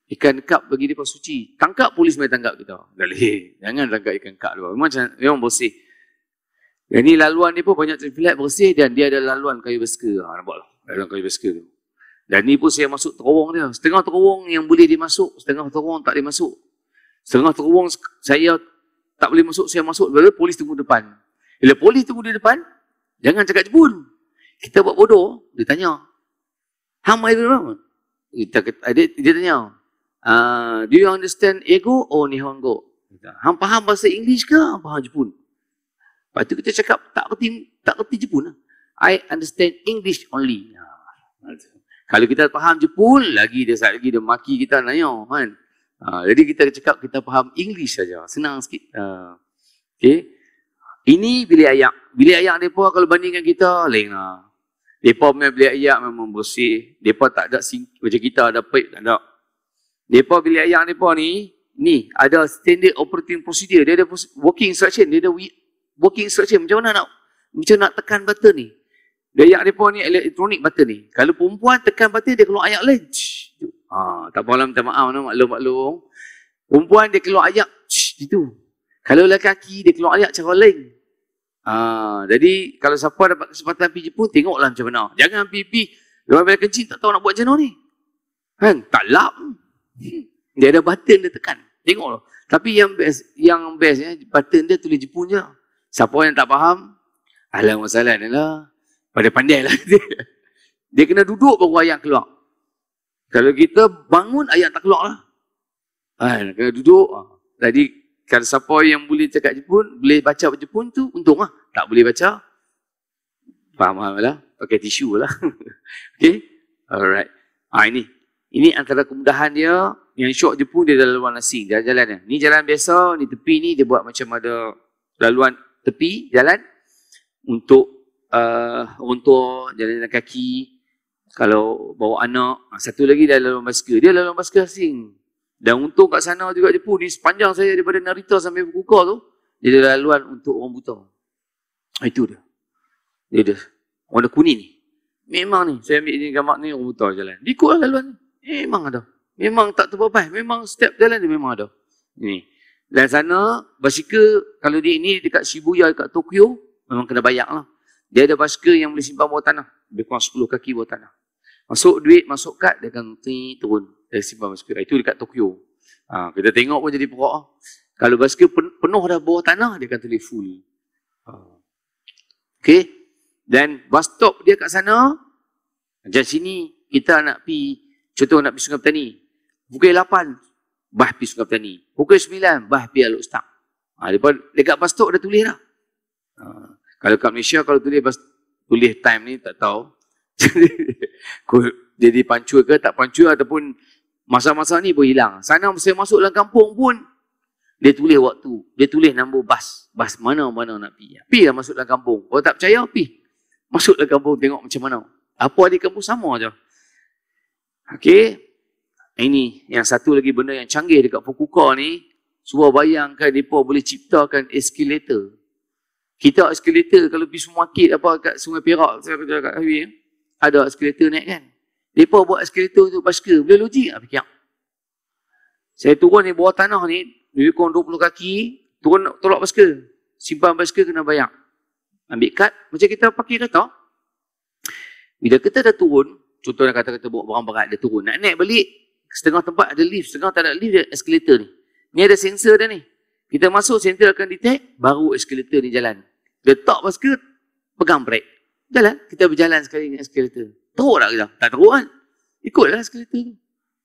[SPEAKER 1] Ikan kap bagi dia pun suci. Tangkap polis main tangkap kita. Dali. Jangan tangkap ikan kap dia. Memang, jang, memang bersih. Yang ni laluan dia pun banyak terpilat bersih dan dia ada laluan kayu besker. Ha, nampak lah. Laluan kayu besker tu. Dan ni pun saya masuk terowong dia. Setengah terowong yang boleh dimasuk, setengah terowong tak boleh masuk. Setengah terowong saya tak boleh masuk, saya masuk. Bila polis tunggu depan. Bila polis tunggu di depan, jangan cakap jebun. Kita buat bodoh, dia tanya. How am I wrong? Dia, dia, dia tanya. Uh, do you understand ego or oh, Nihongo? Hang faham bahasa English ke? Hang faham Jepun? Lepas tu kita cakap, tak kerti, tak kerti Jepun. Lah. I understand English only. Ha. Kalau kita faham jepun lagi dia saat lagi dia maki kita nanya kan. Ha, jadi kita cakap kita faham English saja. Senang sikit. Ha, okay. Ini bilik ayak. Bilik ayak depa kalau bandingkan kita, lain lah. Depa Mereka punya bilik ayak memang bersih. Depa tak ada sing macam kita ada pipe, tak ada. Depa bilik ayak depa ni, ni ada standard operating procedure. Dia ada working instruction. Dia ada working instruction. Macam mana nak macam nak tekan button ni? Dia Gaya mereka ni elektronik button ni. Kalau perempuan tekan button, dia keluar ayak lain. Ha, tak apa minta maaf no, maklum-maklum. Perempuan dia keluar ayak. Gitu. Kalau lelaki, dia keluar ayak cara lain. Ha, jadi, kalau siapa dapat kesempatan pergi pun, tengoklah macam mana. Jangan pergi, Lepas bila kencing, tak tahu nak buat macam mana ni. Kan? Tak lap. Hmm. Dia ada button dia tekan. Tengoklah. Tapi yang best, yang best ya, button dia tulis Jepun je. Siapa yang tak faham, alam masalah lah. Pada pandai lah dia. Dia kena duduk baru ayam keluar. Kalau kita bangun, ayam tak keluar lah. Ha, kena duduk. Ah, tadi, kalau siapa yang boleh cakap Jepun, boleh baca Jepun tu, untung lah. Tak boleh baca, faham-faham lah. Pakai tisu lah. okay? Alright. Ha, ini. Ini antara kemudahan dia, yang syok Jepun dia dalam laluan asing, jalan-jalan dia. Ni jalan biasa, ni tepi ni dia buat macam ada laluan tepi, jalan untuk uh, orang tua, jalan-jalan kaki, kalau bawa anak, ah, satu lagi dia lalu basker. Dia lalu basker asing. Dan untung kat sana juga dia pun, ni sepanjang saya daripada Narita sampai Bukuka tu, dia ada laluan untuk orang buta. Ah, itu dia. Dia ada. Orang kuning ni. Memang ni, saya ambil ini gambar ni, orang buta jalan. Dia ikutlah laluan ni. Memang ada. Memang tak terpapai, Memang step jalan dia memang ada. Ini Dan sana, basikal kalau dia ni dekat Shibuya, dekat Tokyo, memang kena bayar lah. Dia ada baska yang boleh simpan bawah tanah. Lebih kurang 10 kaki bawah tanah. Masuk duit, masuk kad, dia akan ting, turun. Dia simpan baska. Ah, itu dekat Tokyo. Ha, kita tengok pun jadi perak. Kalau baska penuh dah bawah tanah, dia akan tulis full. Ah. Okay. Dan bus stop dia kat sana. Macam sini, kita nak pi contoh nak pergi Sungai Petani. Pukul 8, bah pergi Sungai Petani. Pukul 9, bah pergi Alok Stang. Ha, dekat bus stop dah tulis dah. Ha. Kalau kat Malaysia kalau tulis bas tulis time ni tak tahu. jadi pancu ke tak pancu ataupun masa-masa ni boleh hilang. Sana saya masuk dalam kampung pun dia tulis waktu. Dia tulis nombor bas. Bas mana-mana nak pergi. Pi lah masuk dalam kampung. Kalau tak percaya, pi. Masuk dalam kampung tengok macam mana. Apa adik kampung sama je. Okey. Ini yang satu lagi benda yang canggih dekat Fukuoka ni. Semua bayangkan mereka boleh ciptakan eskalator. Kita eskelator kalau pergi supermarket apa kat Sungai Perak saya kerja kat highway eh? ada eskelator naik kan. Depa buat eskelator tu basker boleh logik ah fikir. Saya turun ni bawah tanah ni lebih kurang 20 kaki turun tolak basker. Simpan basker kena bayar. Ambil kad macam kita pakai kereta. Bila kita dah turun contohnya kata kata bawa barang berat dah turun nak naik balik setengah tempat ada lift setengah tak ada lift dia eskelator ni. Ni ada sensor dia ni. Kita masuk sentral akan detect, baru eskalator ni jalan. Letak basket, pegang brek. Jalan, kita berjalan sekali dengan eskalator. Teruk tak kita? Tak teruk kan? Ikutlah eskalator tu.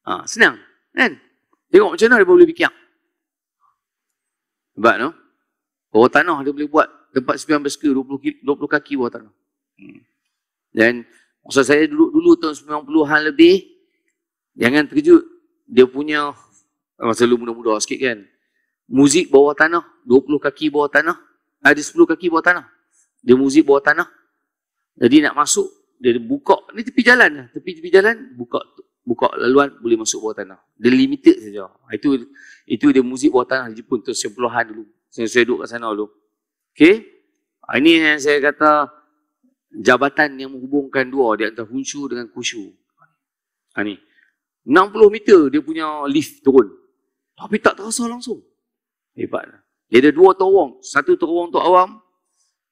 [SPEAKER 1] Ha, senang, kan? Tengok macam mana dia boleh fikir. Sebab tu, no? bawah tanah dia boleh buat tempat sepian basket 20, kilo, 20 kaki bawah tanah. Hmm. Dan masa saya duduk dulu tahun 90-an lebih, jangan terkejut, dia punya, masa lu muda-muda sikit kan, muzik bawah tanah 20 kaki bawah tanah ada 10 kaki bawah tanah dia muzik bawah tanah jadi nak masuk dia buka ni tepi jalan lah. tepi tepi jalan buka buka laluan boleh masuk bawah tanah dia limited saja ha, itu itu dia muzik bawah tanah Jepun tu sepuluhan dulu saya, saya duduk kat sana dulu Okay? Ha, ini yang saya kata jabatan yang menghubungkan dua di antara Hunshu dengan Kushu Ini ha, ni 60 meter dia punya lift turun tapi tak terasa langsung Hebat. Dia ada dua terowong. Satu terowong untuk awam.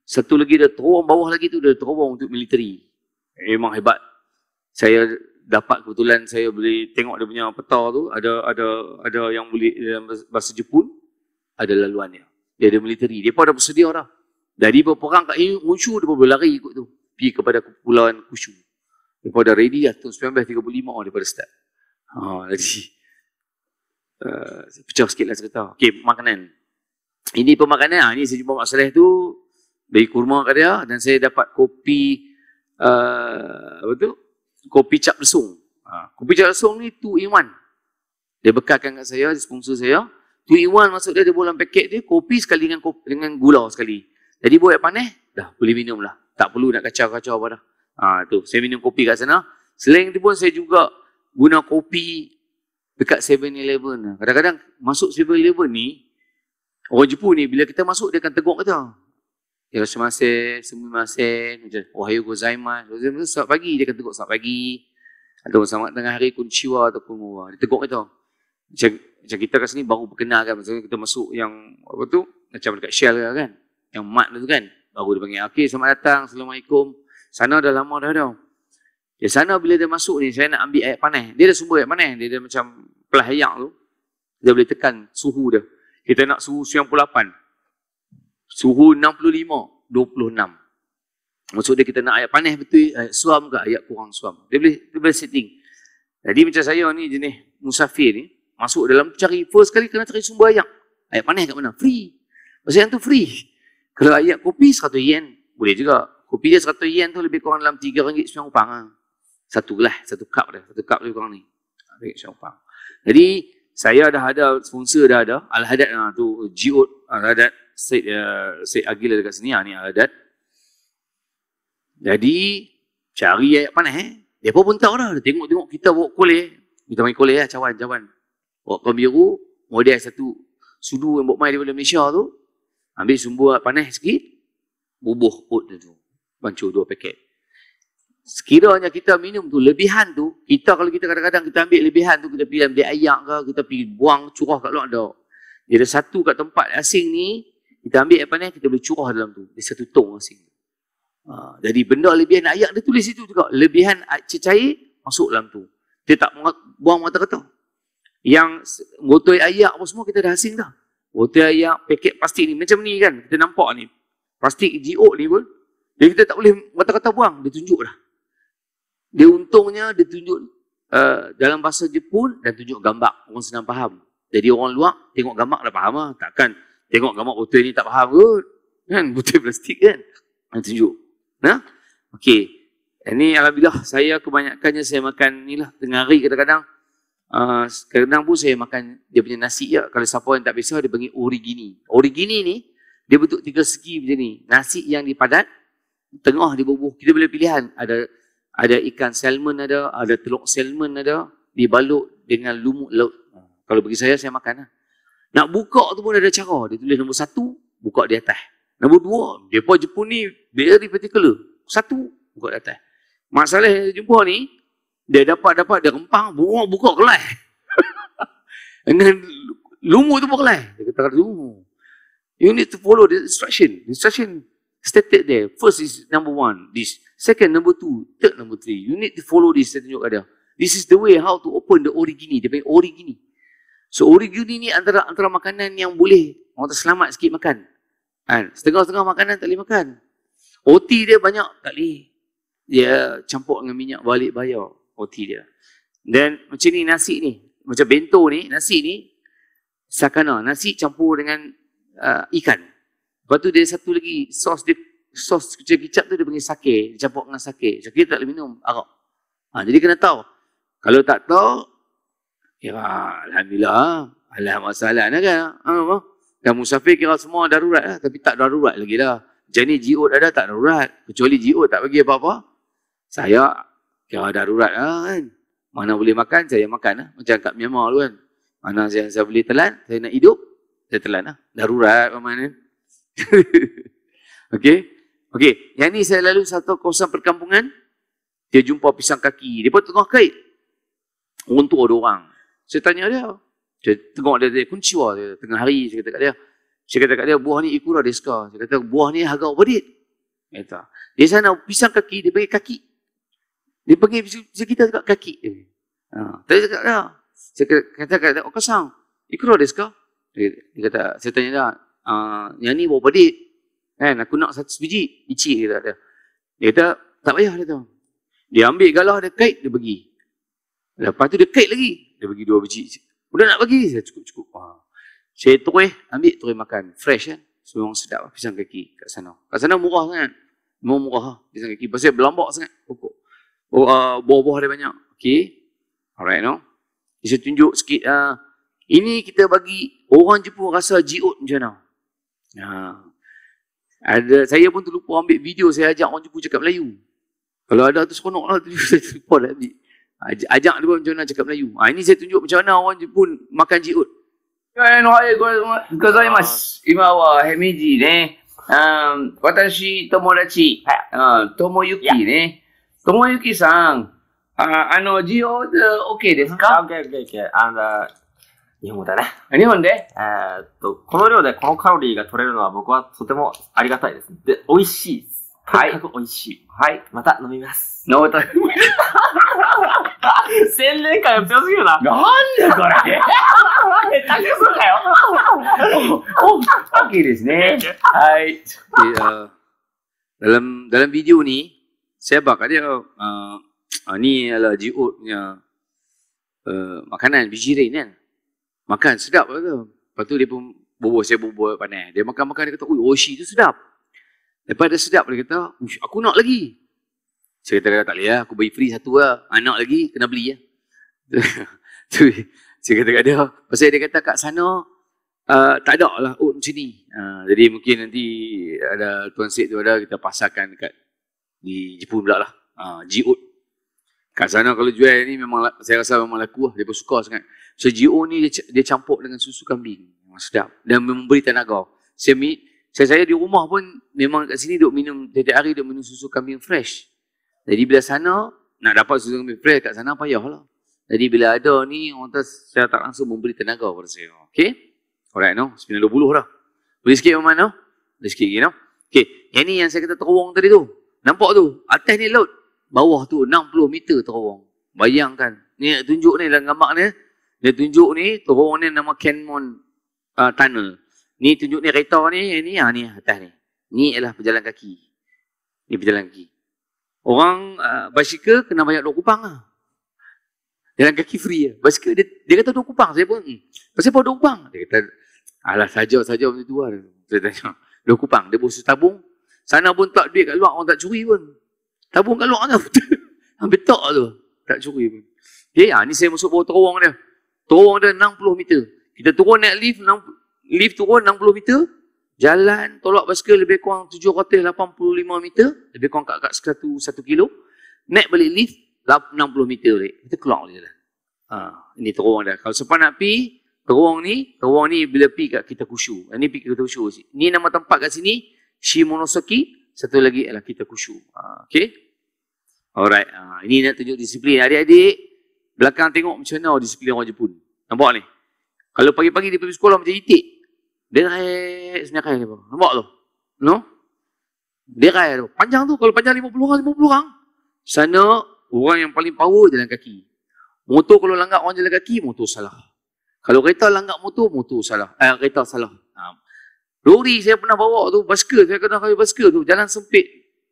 [SPEAKER 1] Satu lagi ada terowong bawah lagi tu. ada terowong untuk militeri. Memang hebat. Saya dapat kebetulan saya boleh tengok dia punya peta tu. Ada ada ada yang boleh dalam bahasa Jepun. Ada laluannya. Dia ada militeri. Dia pun ada bersedia orang. Dari berperang kat Yushu, dia pun berlari ikut tu. Pergi kepada kepulauan Kushu. Dia pun dah ready lah. Tahun 1935 daripada start. Ha, lagi uh, pecah sikit lah cerita. Okey, makanan. Ini pemakanan. Ha, ini saya jumpa Mak Saleh tu. Beri kurma kat dia. Dan saya dapat kopi. Uh, apa tu? Kopi cap lesung. Ha. Kopi cap lesung ni 2 in 1. Dia bekalkan kat saya. Dia sponsor saya. 2 in 1 maksud dia. Dia boleh paket dia. Kopi sekali dengan, dengan gula sekali. Jadi buat panas. Dah boleh minum lah. Tak perlu nak kacau-kacau apa dah. Ha, tu. Saya minum kopi kat sana. Selain itu pun saya juga guna kopi dekat 7-Eleven. Lah. Kadang-kadang masuk 7-Eleven ni, orang Jepun ni bila kita masuk dia akan tegur kita. Ya semasih, semua masih, macam wahyu oh, Gozaimai. Selamat pagi, dia akan tegur selamat pagi. Atau selamat tengah hari, kunciwa ataupun mula. Dia tegur kita. Macam, macam kita kat sini baru berkenal kan. Maksudnya kita masuk yang, apa tu, macam dekat Shell lah kan. Yang mat tu kan. Baru dia panggil, okey selamat datang, Assalamualaikum. Sana dah lama dah tau. Ya sana bila dia masuk ni, saya nak ambil ayat panah. Dia ada sumber ayat panah. Dia ada macam pelahyak tu dia boleh tekan suhu dia kita nak suhu 98 suhu 65 26 Maksudnya kita nak ayat panas betul ayat suam ke ayat kurang suam dia boleh dia boleh setting jadi macam saya ni jenis musafir ni masuk dalam cari first kali kena cari sumber ayat ayat panas kat mana free pasal yang tu free kalau ayat kopi 100 yen boleh juga kopi dia 100 yen tu lebih kurang dalam 3 ringgit 9 rupang ah. satu lah, satu cup dah satu cup lebih kurang ni ringgit 9 rupang jadi saya dah ada sponsor dah ada Al-Hadad ha, ah, tu jiot Al-Hadad Said uh, Said Agil dekat sini ha, ni Al-Hadad. Jadi cari ayat mana eh? Depa pun tahu dah tengok-tengok kita bawa kole. Kita main kole lah cawan-cawan. Bawa kau biru, model satu sudu yang bawa main daripada Malaysia tu. Ambil sumbu panas sikit, bubuh kot tu. Bancur dua paket sekiranya kita minum tu lebihan tu kita kalau kita kadang-kadang kita ambil lebihan tu kita pergi ambil ayak ke kita pergi buang curah kat luar dah dia ada satu kat tempat asing ni kita ambil apa ni kita boleh curah dalam tu dia satu tong asing ha, jadi benda lebihan ayak dia tulis situ juga lebihan cecair masuk dalam tu dia tak buang mata kata yang botol ayak apa semua kita dah asing dah botol ayak paket plastik ni macam ni kan kita nampak ni plastik GO ni pun jadi kita tak boleh mata kata buang dia tunjuk dah dia untungnya ditunjuk uh, eh, dalam bahasa Jepun dan tunjuk gambar orang senang faham jadi orang luar tengok gambar dah faham lah takkan tengok gambar botol ni tak faham kot kan botol plastik kan dia tunjuk nah okey ini eh, alhamdulillah saya kebanyakannya saya makan ni lah tengah hari kadang-kadang uh, ah, kadang pun saya makan dia punya nasi ya kalau siapa yang tak biasa dia panggil origini origini ni dia bentuk tiga segi macam ni nasi yang dipadat tengah dibubuh kita boleh pilihan ada ada ikan salmon ada, ada telur salmon ada, dibalut dengan lumut laut. Ha. Kalau bagi saya, saya makan lah. Nak buka tu pun ada cara. Dia tulis nombor satu, buka di atas. Nombor dua, dia pun Jepun ni very particular. Satu, buka di atas. Masalah yang saya jumpa ni, dia dapat-dapat, dia rempang, buka, buka kelai. dengan lumut tu pun kelai. Dia kata, lumut. You need to follow the instruction. Instruction stated there. First is number one, this. Second, number two. Third, number three. You need to follow this. Saya tunjuk This is the way how to open the origini. Dia panggil origini. So origini ni antara antara makanan yang boleh orang terselamat sikit makan. Kan? Setengah-setengah makanan tak boleh makan. OT dia banyak tak boleh. Dia campur dengan minyak balik bayar OT dia. Then macam ni nasi ni. Macam bento ni, nasi ni sakana. Nasi campur dengan uh, ikan. Lepas tu dia satu lagi sos dia sos kecil kicap tu dia panggil sake, dicampur dengan sake. Sake tak boleh minum arak. Ha, jadi kena tahu. Kalau tak tahu kira ya, alhamdulillah alhamdulillah. masalah lah kan. Ha, apa? Dan musafir kira semua darurat lah. Tapi tak darurat lagi lah. Jadi GO ada tak darurat. Kecuali GO tak bagi apa-apa. Saya kira darurat lah kan. Mana boleh makan, saya makan lah. Macam kat Myanmar tu kan. Mana saya, saya boleh telan, saya nak hidup, saya telan lah. Darurat apa mana. okey. Okey, yang ni saya lalu satu kawasan perkampungan, dia jumpa pisang kaki. Dia pun tengah kait. Orang tua dia orang. Saya tanya dia, saya tengok dia, dia kunci wah dia, tengah hari, saya kata kat dia. Saya kata kat dia, buah ni ikura deska. Saya kata, buah ni harga apa dia? Kata. Dia sana pisang kaki, dia pergi kaki. Dia pergi pisang kita kaki. Ha. Tapi saya kata, saya kata kat dia, oh kasang, ikura deska. Dia kata, saya tanya dia, uh, yang ni bawa padit. Kan, aku nak satu sebiji. Ici kata dia. Dia kata, tak payah dia tu. Dia ambil galah, dia kait, dia pergi. Lepas tu dia kait lagi. Dia pergi dua biji. Udah nak bagi? Saya cukup-cukup. Ha. Saya terus eh, ambil terus makan. Fresh kan? Eh. So, orang sedap pisang kaki kat sana. Kat sana murah sangat, Memang murah ah, pisang kaki. Pasal berlambak sangat pokok. Oh, uh, ada banyak. Okay. Alright, no? Saya tunjuk sikit. Uh, ini kita bagi orang Jepun rasa jiut macam mana? Ha. Ada saya pun terlupa ambil video saya ajak orang Jepun cakap Melayu. Kalau ada tu seronoklah tu saya terlupa nak ambil. Ajak, dia macam mana cakap Melayu. Ha, ini saya tunjuk macam mana orang pun makan jiut. Kan hai go go mas. Ah. Ima wa hemiji ne. Um watashi tomodachi. Ha, ha tomoyuki ya. ne. Tomoyuki san. Ah ha, ano jiut okay desu hmm, ka? Okay okay okay. And uh, 日本語だ日本でえっと、この量でこのカロリーが取れるのは僕はとてもありがたいです。で、美味しいです。はい。とにかく美味しい。はい。また飲みます。飲むと。洗伝感が強すぎるな。なんでこれ下手くそだよ。OK ですね。はい。で、h dalam dalam video ni saya bakal dia uh, ni adalah jiutnya uh, makanan r i n kan. Makan sedap lah tu. Lepas tu dia pun bubur saya bubur panas. Dia makan-makan dia kata, ui Oishi tu sedap. Lepas dia sedap dia kata, ush aku nak lagi. Saya kata, tak leh lah. Aku bagi free satu lah. Anak ah, lagi, kena beli lah. tu, saya kata kat dia. Pasal dia kata kat sana, Uh, tak ada lah oat macam ni. Uh, jadi mungkin nanti ada Tuan Syed tu ada, kita pasarkan dekat di Jepun pula lah. Uh, G-Oat. Kat sana kalau jual ni memang saya rasa memang laku lah. Dia pun suka sangat. So GO ni dia, dia campur dengan susu kambing. Memang sedap. Dan memberi tenaga. Saya, saya, saya di rumah pun memang kat sini duk minum, tiap hari duk minum susu kambing fresh. Jadi bila sana, nak dapat susu kambing fresh kat sana payah lah. Jadi bila ada ni, orang tak, saya tak langsung memberi tenaga kepada saya. Okay? Alright, no? 9.20 dah. Boleh sikit memang, no? Boleh sikit lagi, no? Okay. Yang ni yang saya kata terowong tadi tu. Nampak tu? Atas ni laut. Bawah tu 60 meter terowong. Bayangkan. Ni tunjuk ni dalam gambar ni. Dia tunjuk ni, turun ni nama Kenmon uh, ah, Tunnel. Ni tunjuk ni kereta ni, eh, ni ah ni atas ni. Ni ialah pejalan kaki. Ni pejalan kaki. Orang uh, ah, basikal kena banyak duk kupang lah. Jalan kaki free lah. Basikal dia, dia kata duk kupang. Saya pun, hmm. Pasal apa duk kupang? Dia kata, alah saja-saja macam tu lah. Saya tanya, duk kupang. Dia bosu tabung. Sana pun tak duit kat luar, orang tak curi pun. Tabung kat luar kan. Ambil tak tu. Tak curi pun. Okay, eh, ah, ha, ni saya masuk bawah terowong dia. Turun ada 60 meter. Kita turun naik lift, 60, lift turun 60 meter. Jalan tolak basikal lebih kurang 785 meter. Lebih kurang kat, kat satu, satu kilo. Naik balik lift, 60 meter balik. Kita keluar balik dah. Ha, ini terowong dah. Kalau siapa nak pi, terowong ni, terowong ni bila pi kat kita kusyu. Ini eh, pi kita kusyu. Ini nama tempat kat sini, Shimonosaki. Satu lagi adalah kita kusyu. Ha, okay. Alright. Ha, ini nak tunjuk disiplin. Adik-adik, Belakang tengok macam mana disiplin orang Jepun. Nampak ni? Kalau pagi-pagi dia pergi sekolah macam itik. Dia Derek senyakai dia. Nampak tu? No? Dia kaya tu. Panjang tu. Kalau panjang 50 orang, 50 orang. Sana, orang yang paling power jalan kaki. Motor kalau langgar orang jalan kaki, motor salah. Kalau kereta langgar motor, motor salah. Eh, kereta salah. Ha. Lori saya pernah bawa tu, basker. Saya kena kami basker tu. Jalan sempit.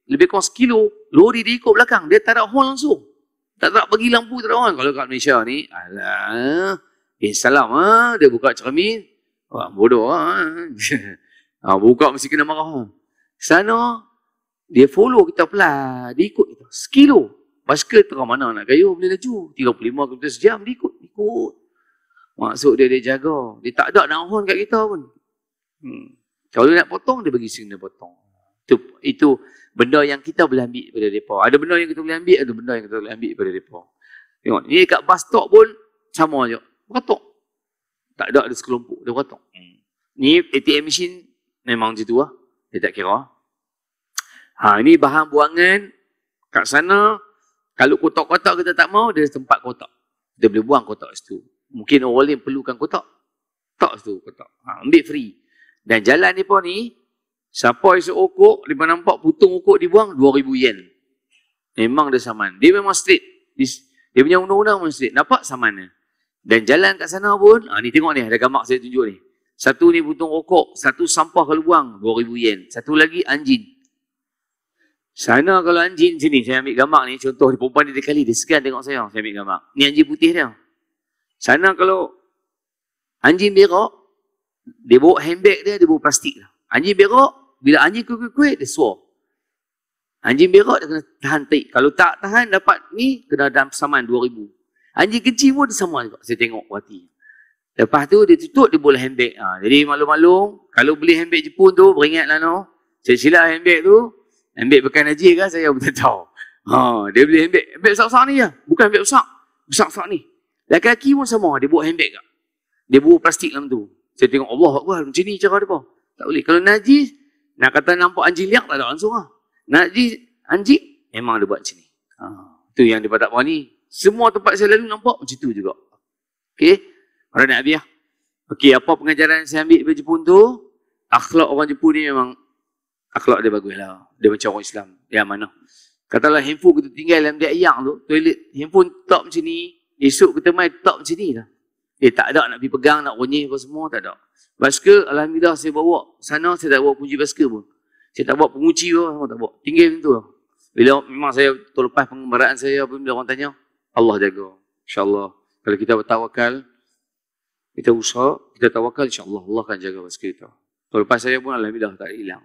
[SPEAKER 1] Lebih kurang sekilo. Lori dia ikut belakang. Dia tarak horn langsung. Tak tak bagi lampu tak orang. Kalau kat Malaysia ni, alah. Eh, salam ha? Dia buka cermin. Wah, bodoh ha? ha, buka mesti kena marah. Ha? Sana, dia follow kita pula. Dia ikut kita. Sekilo. Basikal terang mana nak kayu boleh laju. 35 km sejam, dia ikut. Ikut. Maksud dia, dia jaga. Dia tak ada nak hon kat kita pun. Hmm. Kalau nak potong, dia bagi signal potong. Itu, itu benda yang kita boleh ambil daripada mereka. Ada benda yang kita boleh ambil, ada benda yang kita boleh ambil daripada mereka. Tengok, ni dekat bus stop pun sama je. Beratok. Tak ada, ada sekelompok. Dia beratok. Hmm. Ni ATM machine memang macam tu lah. Dia tak kira. Ha, ini bahan buangan kat sana. Kalau kotak-kotak kita tak mau, dia tempat kotak. Dia boleh buang kotak situ. Mungkin orang lain perlukan kotak. Tak situ kotak. Ha, ambil free. Dan jalan ni pun ni, Siapa isi ukur, lima nampak putung ukur dibuang, dua ribu yen. Memang dia saman. Dia memang straight. Dia punya undang-undang pun straight. Nampak samannya. Dan jalan kat sana pun, ha, ni tengok ni, ada gambar saya tunjuk ni. Satu ni putung rokok, satu sampah kalau buang, ribu yen. Satu lagi anjin Sana kalau anjin sini, saya ambil gambar ni, contoh di perempuan dia kali, dia segan tengok saya, saya ambil gambar. Ni anjing putih dia. Sana kalau anjin berok, dia bawa handbag dia, dia bawa plastik. Anjing berok, bila anjing kuih-kuih, dia suar. Anjing berak, dia kena tahan tik. Kalau tak tahan, dapat ni, kena dalam saman ribu. Anjing kecil pun dia saman juga. Saya tengok wati. Lepas tu, dia tutup, dia boleh handbag. Ha, jadi, malu malu. kalau beli handbag Jepun tu, beringatlah no. Saya sila handbag tu, handbag bukan haji kan, saya pun tak tahu. Ha, dia beli handbag, handbag besar-besar ni ya, Bukan handbag besar. Besar-besar ni. Laki-laki pun sama, dia buat handbag kat. Dia buat plastik dalam tu. Saya tengok, Allah, Allah, macam ni cara dia apa? Tak boleh. Kalau najis, nak kata nampak anjing liar tak ada orang lah. Nak di anjing, memang dia buat macam ni. Ha. yang dia tak berani. Semua tempat saya lalu nampak macam tu juga. Okey. Orang nak habis ah? Okey, apa pengajaran yang saya ambil dari Jepun tu? Akhlak orang Jepun ni memang akhlak dia bagus lah. Dia macam orang Islam. Dia mana? Katalah handphone kita tinggal dalam dia ayak tu. Toilet handphone tak macam ni. Esok kita main tak macam ni lah. Eh, tak ada nak pergi pegang, nak runyih apa semua. Tak ada. Basikal Alhamdulillah saya bawa sana saya tak bawa kunci basikal pun. Saya tak bawa pengunci pun, saya tak bawa. Tinggal macam tu. Lah. Bila memang saya terlepas pengembaraan saya apa bila orang tanya, Allah jaga. InsyaAllah. Kalau kita bertawakal, kita usaha, kita tawakal insyaAllah Allah akan jaga basikal kita. Terlepas saya pun Alhamdulillah tak hilang.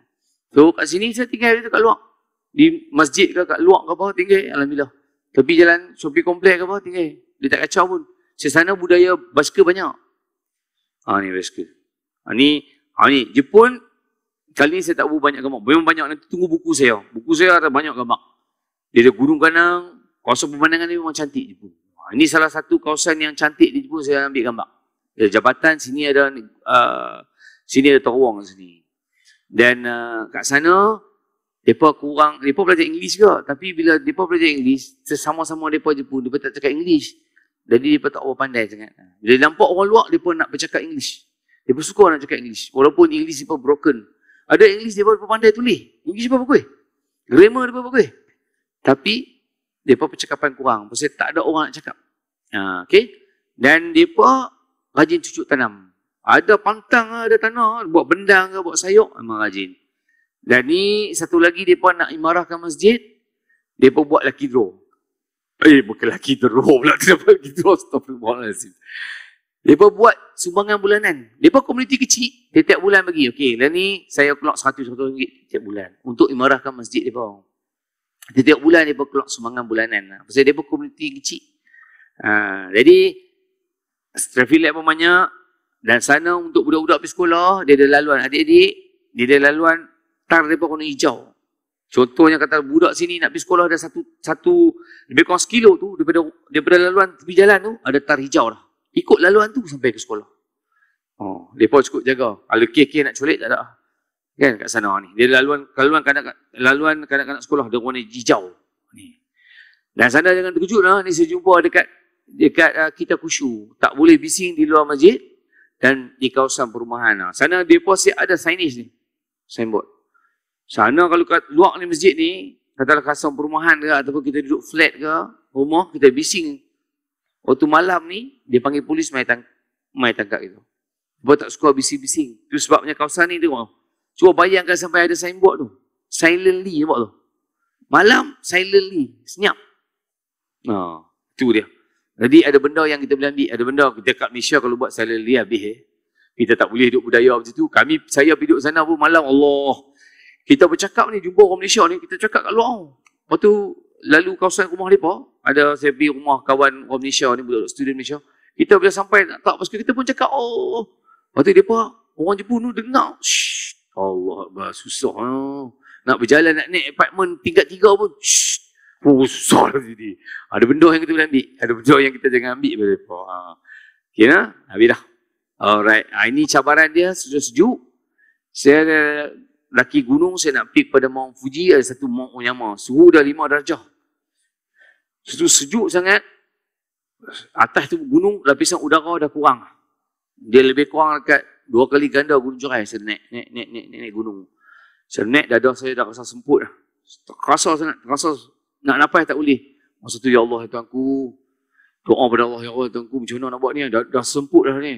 [SPEAKER 1] So kat sini saya tinggal itu kat luar. Di masjid ke kat luar ke apa tinggal Alhamdulillah. Tapi jalan shopping komplek ke apa tinggal. Dia tak kacau pun. Saya sana budaya basikal banyak. Ah ni basikal. Ha, ni, ha, ni, Jepun, kali ni saya tak buat banyak gambar. Memang banyak nanti tunggu buku saya. Buku saya ada banyak gambar. Dia ada gunung kanang, kawasan pemandangan dia memang cantik Jepun. Ha, ini salah satu kawasan yang cantik di Jepun saya ambil gambar. Ya, jabatan sini ada uh, sini ada terowong sini. Dan uh, kat sana depa kurang depa belajar Inggeris juga tapi bila depa belajar Inggeris sesama-sama depa Jepun depa tak cakap Inggeris. Jadi depa tak apa pandai sangat. Bila nampak orang luar depa nak bercakap Inggeris. Dia bersuka nak cakap English. Walaupun English dia pun broken. Ada English dia pun pandai tulis. English dia pun bagus. Grammar dia pun bagus. Tapi, dia pun percakapan kurang. Sebab tak ada orang nak cakap. Ha, okay? Dan dia pun rajin cucuk tanam. Ada pantang, lah, ada tanah. Buat bendang buat sayok. Memang rajin. Dan ni, satu lagi dia pun nak imarahkan masjid. Dia pun buat lucky draw. Eh, bukan lucky draw pula. Dia buat lucky draw. Stop. Mereka buat sumbangan bulanan. Mereka komuniti kecil. Setiap bulan bagi. Okey, dan ni saya keluar satu satu ringgit setiap bulan. Untuk imarahkan masjid mereka. Setiap bulan mereka keluar sumbangan bulanan. Ha, Sebab mereka komuniti kecil. Ha, jadi, traffic light pun banyak. Dan sana untuk budak-budak pergi sekolah, dia ada laluan adik-adik. Dia ada laluan, tar mereka warna hijau. Contohnya kata budak sini nak pergi sekolah ada satu satu lebih kurang sekilo tu daripada daripada laluan tepi jalan tu ada tar hijau lah ikut laluan tu sampai ke sekolah. Oh, depa cukup jaga. Kalau KK nak culik tak ada. Kan kat sana ni. Dia laluan laluan kanak-kanak laluan kanak-kanak sekolah dia warna hijau. Ni. Dan sana jangan terkejutlah ni saya jumpa dekat dekat uh, ah, kita kusyu. Tak boleh bising di luar masjid dan di kawasan perumahan. Ah. Sana depa si ada signage ni. Signboard. Sana kalau kat luar ni masjid ni, katalah kawasan perumahan ke ataupun kita duduk flat ke, rumah kita bising Waktu malam ni, dia panggil polis main, tang main tangkap itu. Dia tak suka bising-bising. Itu sebabnya kawasan ni dia Cuba bayangkan sampai ada signboard tu. Silently dia tu. Malam, silently. Senyap. Nah, ha, itu dia. Jadi ada benda yang kita boleh ambil. Ada benda kita kat Malaysia kalau buat silently habis. Eh. Kita tak boleh hidup budaya macam tu. Kami, saya hidup sana pun malam. Allah. Kita bercakap ni, jumpa orang Malaysia ni. Kita cakap kat luar. Lepas tu, lalu kawasan rumah mereka, ada saya pergi rumah kawan orang Malaysia ni, budak student Malaysia, kita bila sampai nak tak pasal kita pun cakap, oh, lepas tu mereka, orang Jepun tu dengar, shh, Allah, bah, susah ha. Nak berjalan, nak naik apartment tingkat tiga pun, shh, Oh, susah lah sini. Ada benda yang kita boleh ambil. Ada benda yang kita jangan ambil. Pada ha. Ah. Okay, nah? habis dah. Alright, ah, ini cabaran dia, sejuk-sejuk. Saya laki gunung saya nak pergi pada Mount Fuji ada satu Mount Onyama. Suhu dah lima darjah. Situ sejuk sangat. Atas tu gunung lapisan udara dah kurang. Dia lebih kurang dekat dua kali ganda gunung jurai saya naik naik naik naik, naik, naik gunung. Saya naik dada saya dah rasa semput dah. Terasa sangat, terasa nak nafas tak boleh. Masa tu ya Allah ya Tuhanku. Doa pada Allah ya Allah ya Tuhanku macam mana nak buat ni dah, dah semput dah ni.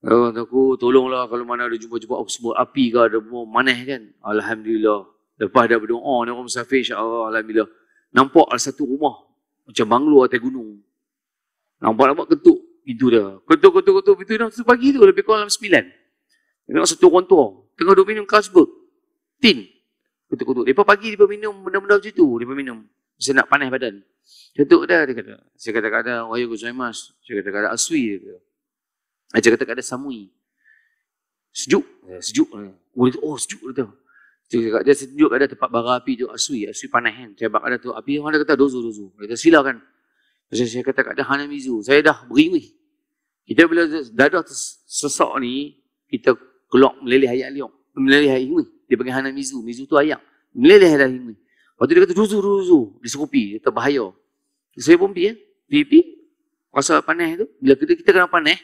[SPEAKER 1] Orang aku tolonglah kalau mana ada jumpa-jumpa aku sebut api ke ada bunga manis kan. Alhamdulillah. Lepas dah berdoa oh, ni orang musafir insya alhamdulillah. Nampak ada satu rumah macam banglo atas gunung. Nampak nampak ketuk pintu dia. Ketuk ketuk ketuk pintu dia waktu pagi tu lebih kurang dalam 9. Tengok satu orang tua tengah dua minum Carlsberg. Tin. Ketuk ketuk. Depa pagi dia minum benda-benda macam tu, dia minum. Saya nak panas badan. Ketuk dah dia kata. Saya kata kata wahai mas. Saya kata kata aswi dia kata. Aja kata kat ada samui. Sejuk. Ya, sejuk. Ya. Oh, oh sejuk dia tu. Dia kata dia sejuk ada tempat bara api tu asui, asui panas kan. Saya ada tu api orang kata dozo dozo. Dia kata silakan. Macam saya kata kat ada hanamizu. Saya dah beriwi. Kita bila dadah sesak ni, kita keluar meleleh ayat liok. Meleleh ayat ingui. Dia panggil hanamizu. Mizu tu ayat. Meleleh ayat ingui. Lepas tu dia kata dozo dozo. Dia suruh pergi. terbahaya. Saya pun pergi ya. Eh. Pergi-pergi. Rasa panas tu. Bila kita, kita kena panas,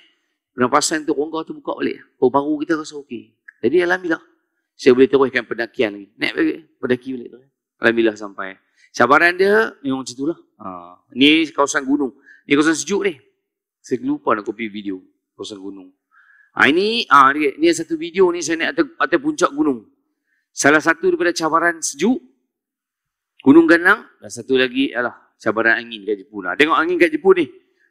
[SPEAKER 1] Pernafasan tu rongga tu buka balik. Oh baru kita rasa okey. Jadi alhamdulillah. Saya boleh teruskan pendakian lagi. Naik balik. Pendaki balik tu. Alhamdulillah sampai. Cabaran dia memang macam lah. Ha. Ni kawasan gunung. Ni kawasan sejuk ni. Saya lupa nak copy video. Kawasan gunung. Ha, ini ha, ni, ni satu video ni saya naik atas, atas puncak gunung. Salah satu daripada cabaran sejuk. Gunung Ganang. Dan satu lagi adalah cabaran angin kat Jepun. Ha, tengok angin kat Jepun ni.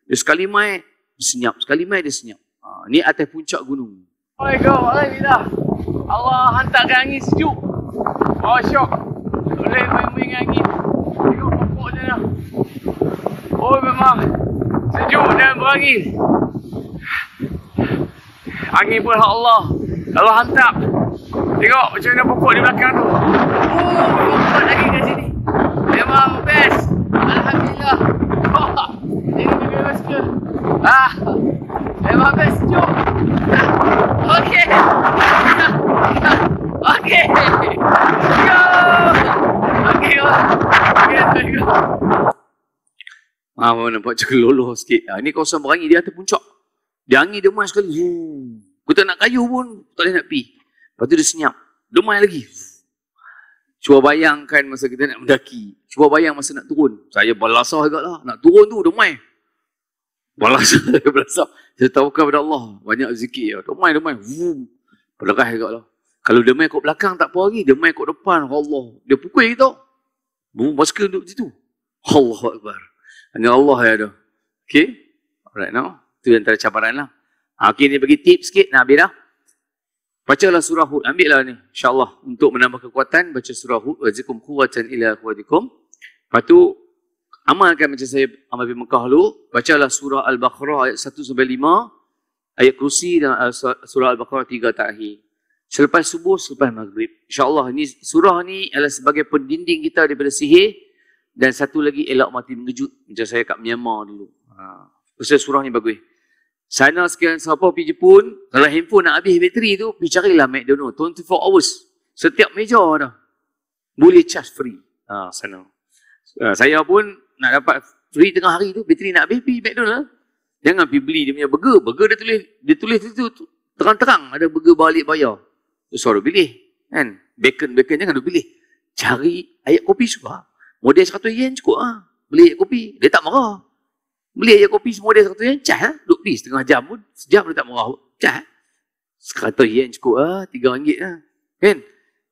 [SPEAKER 1] Dia sekali mai, dia senyap. Sekali mai, dia senyap. Ha, ni atas puncak gunung. Oi go, alhamdulillah. Allah hantarkan angin sejuk. Oh syok. Boleh main-main angin. Tengok pokok dia dah. Oh memang sejuk dan berangin. Angin pun hak Allah. Allah hantar. Tengok macam mana pokok di belakang tu. Oh, pokok lagi kat sini. Memang best. Alhamdulillah. Oh, ini juga best ke? Ah, eh, best sejuk. Okay. Okay. Go. Okay. Okay, let's go. Mama nampak cakap loloh sikit. Ha, ini kawasan berangin di atas puncak. Dia angin demai sekali. Kau tak nak kayu pun, tak boleh nak pergi. Lepas tu dia senyap. Demai lagi. Cuba bayangkan masa kita nak mendaki. Cuba bayang masa nak turun. Saya balasah agak lah. Nak turun tu, main balas saya berasa. Saya tawakal kepada Allah. Banyak zikir. Ya. Dia main, dia main. Vroom. Perlerah juga lah. Kalau dia main kat belakang tak apa lagi. Dia main kat depan. Allah. Dia pukul kita. Bumbu masker duduk di situ. Allah Akbar. Hanya Allah yang ada. Okay. Alright now. Itu antara cabaran lah. Ha, okay ni bagi tips sikit. Nak habis dah. lah surah Hud. Ambil lah ni. InsyaAllah. Untuk menambah kekuatan. Baca surah Hud. Wazikum kuatan ila kuatikum. Lepas tu amalkan macam saya amal di Mekah dulu. Bacalah surah Al-Baqarah ayat 1 sampai 5. Ayat kursi dan eh, surah Al-Baqarah 3 terakhir. Selepas subuh, selepas maghrib. InsyaAllah ni, surah ni adalah sebagai pendinding kita daripada sihir. Dan satu lagi elak mati mengejut. Macam saya kat Myanmar dulu. Ha. surah ni bagus. Sana sekian siapa pergi Jepun. Kalau handphone nak habis bateri tu, pergi carilah McDonald's. 24 hours. Setiap meja ada Boleh charge free. Ha, sana. Ha, saya pun nak dapat free tengah hari tu, bateri nak habis, pergi McDonald. Lah. Jangan pergi beli dia punya burger. Burger dia tulis, dia tulis tu, terang-terang ada burger balik bayar. Tu suara pilih. Kan? Bacon-bacon jangan duk pilih. Cari ayat kopi semua. Model 100 yen cukup ah. Ha? Beli ayat kopi. Dia tak marah. Beli ayat kopi semua dia 100 yen. Cah ha? Duk pergi setengah jam pun. Sejam dia tak marah. Cah ha? 100 yen cukup ah. Ha? 3 ringgit ah. Ha? Kan?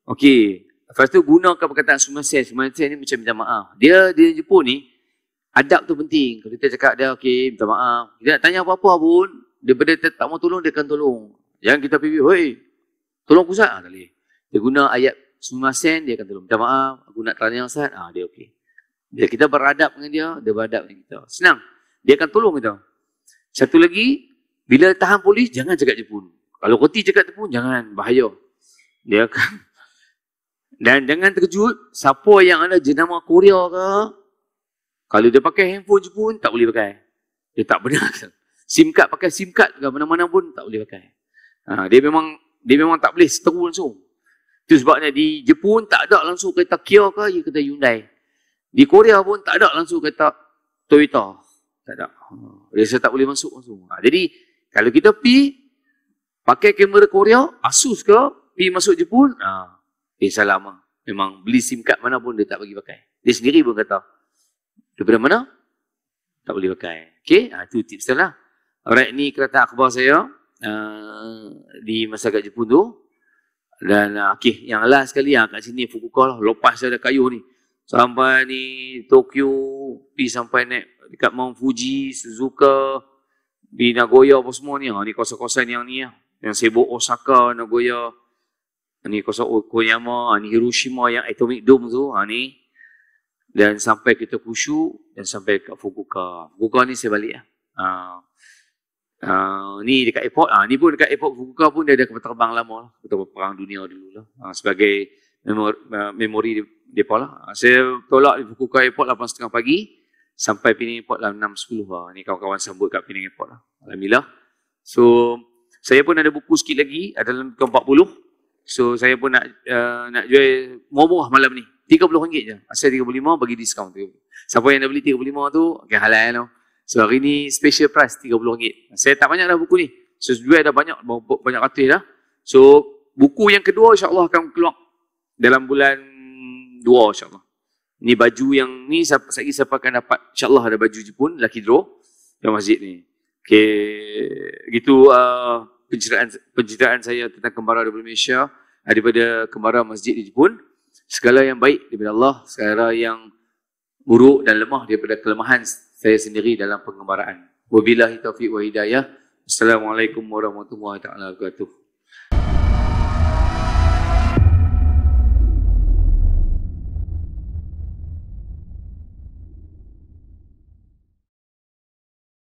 [SPEAKER 1] Okey. Lepas tu gunakan perkataan sumasen. Sumasen ni macam minta maaf. Dia, dia Jepun ni. Adab tu penting. Kalau kita cakap dia, okey, minta maaf. Kita nak tanya apa-apa pun, daripada dia tak mau tolong, dia akan tolong. Yang kita pergi, hei, tolong aku sahaja. Ha, dia guna ayat semua sen, dia akan tolong. Minta maaf, aku nak tanya yang sahaja. Ha, dia okey. Bila kita beradab dengan dia, dia beradab dengan kita. Senang. Dia akan tolong kita. Satu lagi, bila tahan polis, jangan cakap Jepun. Kalau roti cakap Jepun, jangan. Bahaya. Dia akan... Dan jangan terkejut, siapa yang ada jenama Korea ke, kalau dia pakai handphone je pun tak boleh pakai. Dia tak benar. SIM card pakai SIM card ke mana-mana pun tak boleh pakai. Ha, dia memang dia memang tak boleh seteru langsung. Itu sebabnya di Jepun tak ada langsung kereta Kia ke dia kereta Hyundai. Di Korea pun tak ada langsung kereta Toyota. Tak ada. Dia ha, saya tak boleh masuk langsung. Ha, jadi kalau kita pi pakai kamera Korea, Asus ke, pi masuk Jepun, ha, eh salah mah. Memang beli SIM card mana pun dia tak bagi pakai. Dia sendiri pun kata, Daripada mana? Tak boleh pakai. Okey, ha, itu tips dia lah. Alright, ni kereta akhbar saya uh, di masa kat Jepun tu. Dan uh, okey, yang last sekali yang ah, kat sini Fukuoka lah. Lepas saya ada kayu ni. Sampai ni Tokyo, pi sampai naik dekat Mount Fuji, Suzuka, di Nagoya apa semua ni. Ha, ni kawasan-kawasan yang ni lah. Yang sibuk Osaka, Nagoya. Ni kawasan Okoyama, ha, ni Hiroshima yang Atomic Dome tu. Ha, ni dan sampai kita khusyuk dan sampai ke Fukuoka. Fukuoka ni saya balik lah. Ha. ni dekat airport. Ha. ni pun dekat airport Fukuoka pun dia ada kapal terbang lama lah. Ketua perang dunia dulu lah. Ha. sebagai memori, memori lah. Ha. saya tolak di Fukuoka airport 8.30 pagi. Sampai Penang Airport lah 6.10 lah. Ni kawan-kawan sambut kat Penang Airport lah. Alhamdulillah. So, saya pun ada buku sikit lagi. Ada dalam ke 40. So, saya pun nak uh, nak jual momoh lah malam ni. RM30 je. Asal RM35 bagi diskaun. Siapa yang dah beli RM35 tu, okay, halal kan. So hari ni special price RM30. Saya tak banyak dah buku ni. So jual dah banyak, banyak ratus dah. So buku yang kedua insyaAllah akan keluar dalam bulan 2 insyaAllah. Ni baju yang ni, saya lagi siapa akan dapat. InsyaAllah ada baju je pun, lucky draw. Yang masjid ni. Okay. Gitu uh, penceritaan, penceritaan saya tentang kembara daripada Malaysia. Daripada kembara masjid di Jepun segala yang baik daripada Allah, segala yang buruk dan lemah daripada kelemahan saya sendiri dalam pengembaraan. Wabillahi taufiq wa hidayah. Assalamualaikum warahmatullahi wabarakatuh.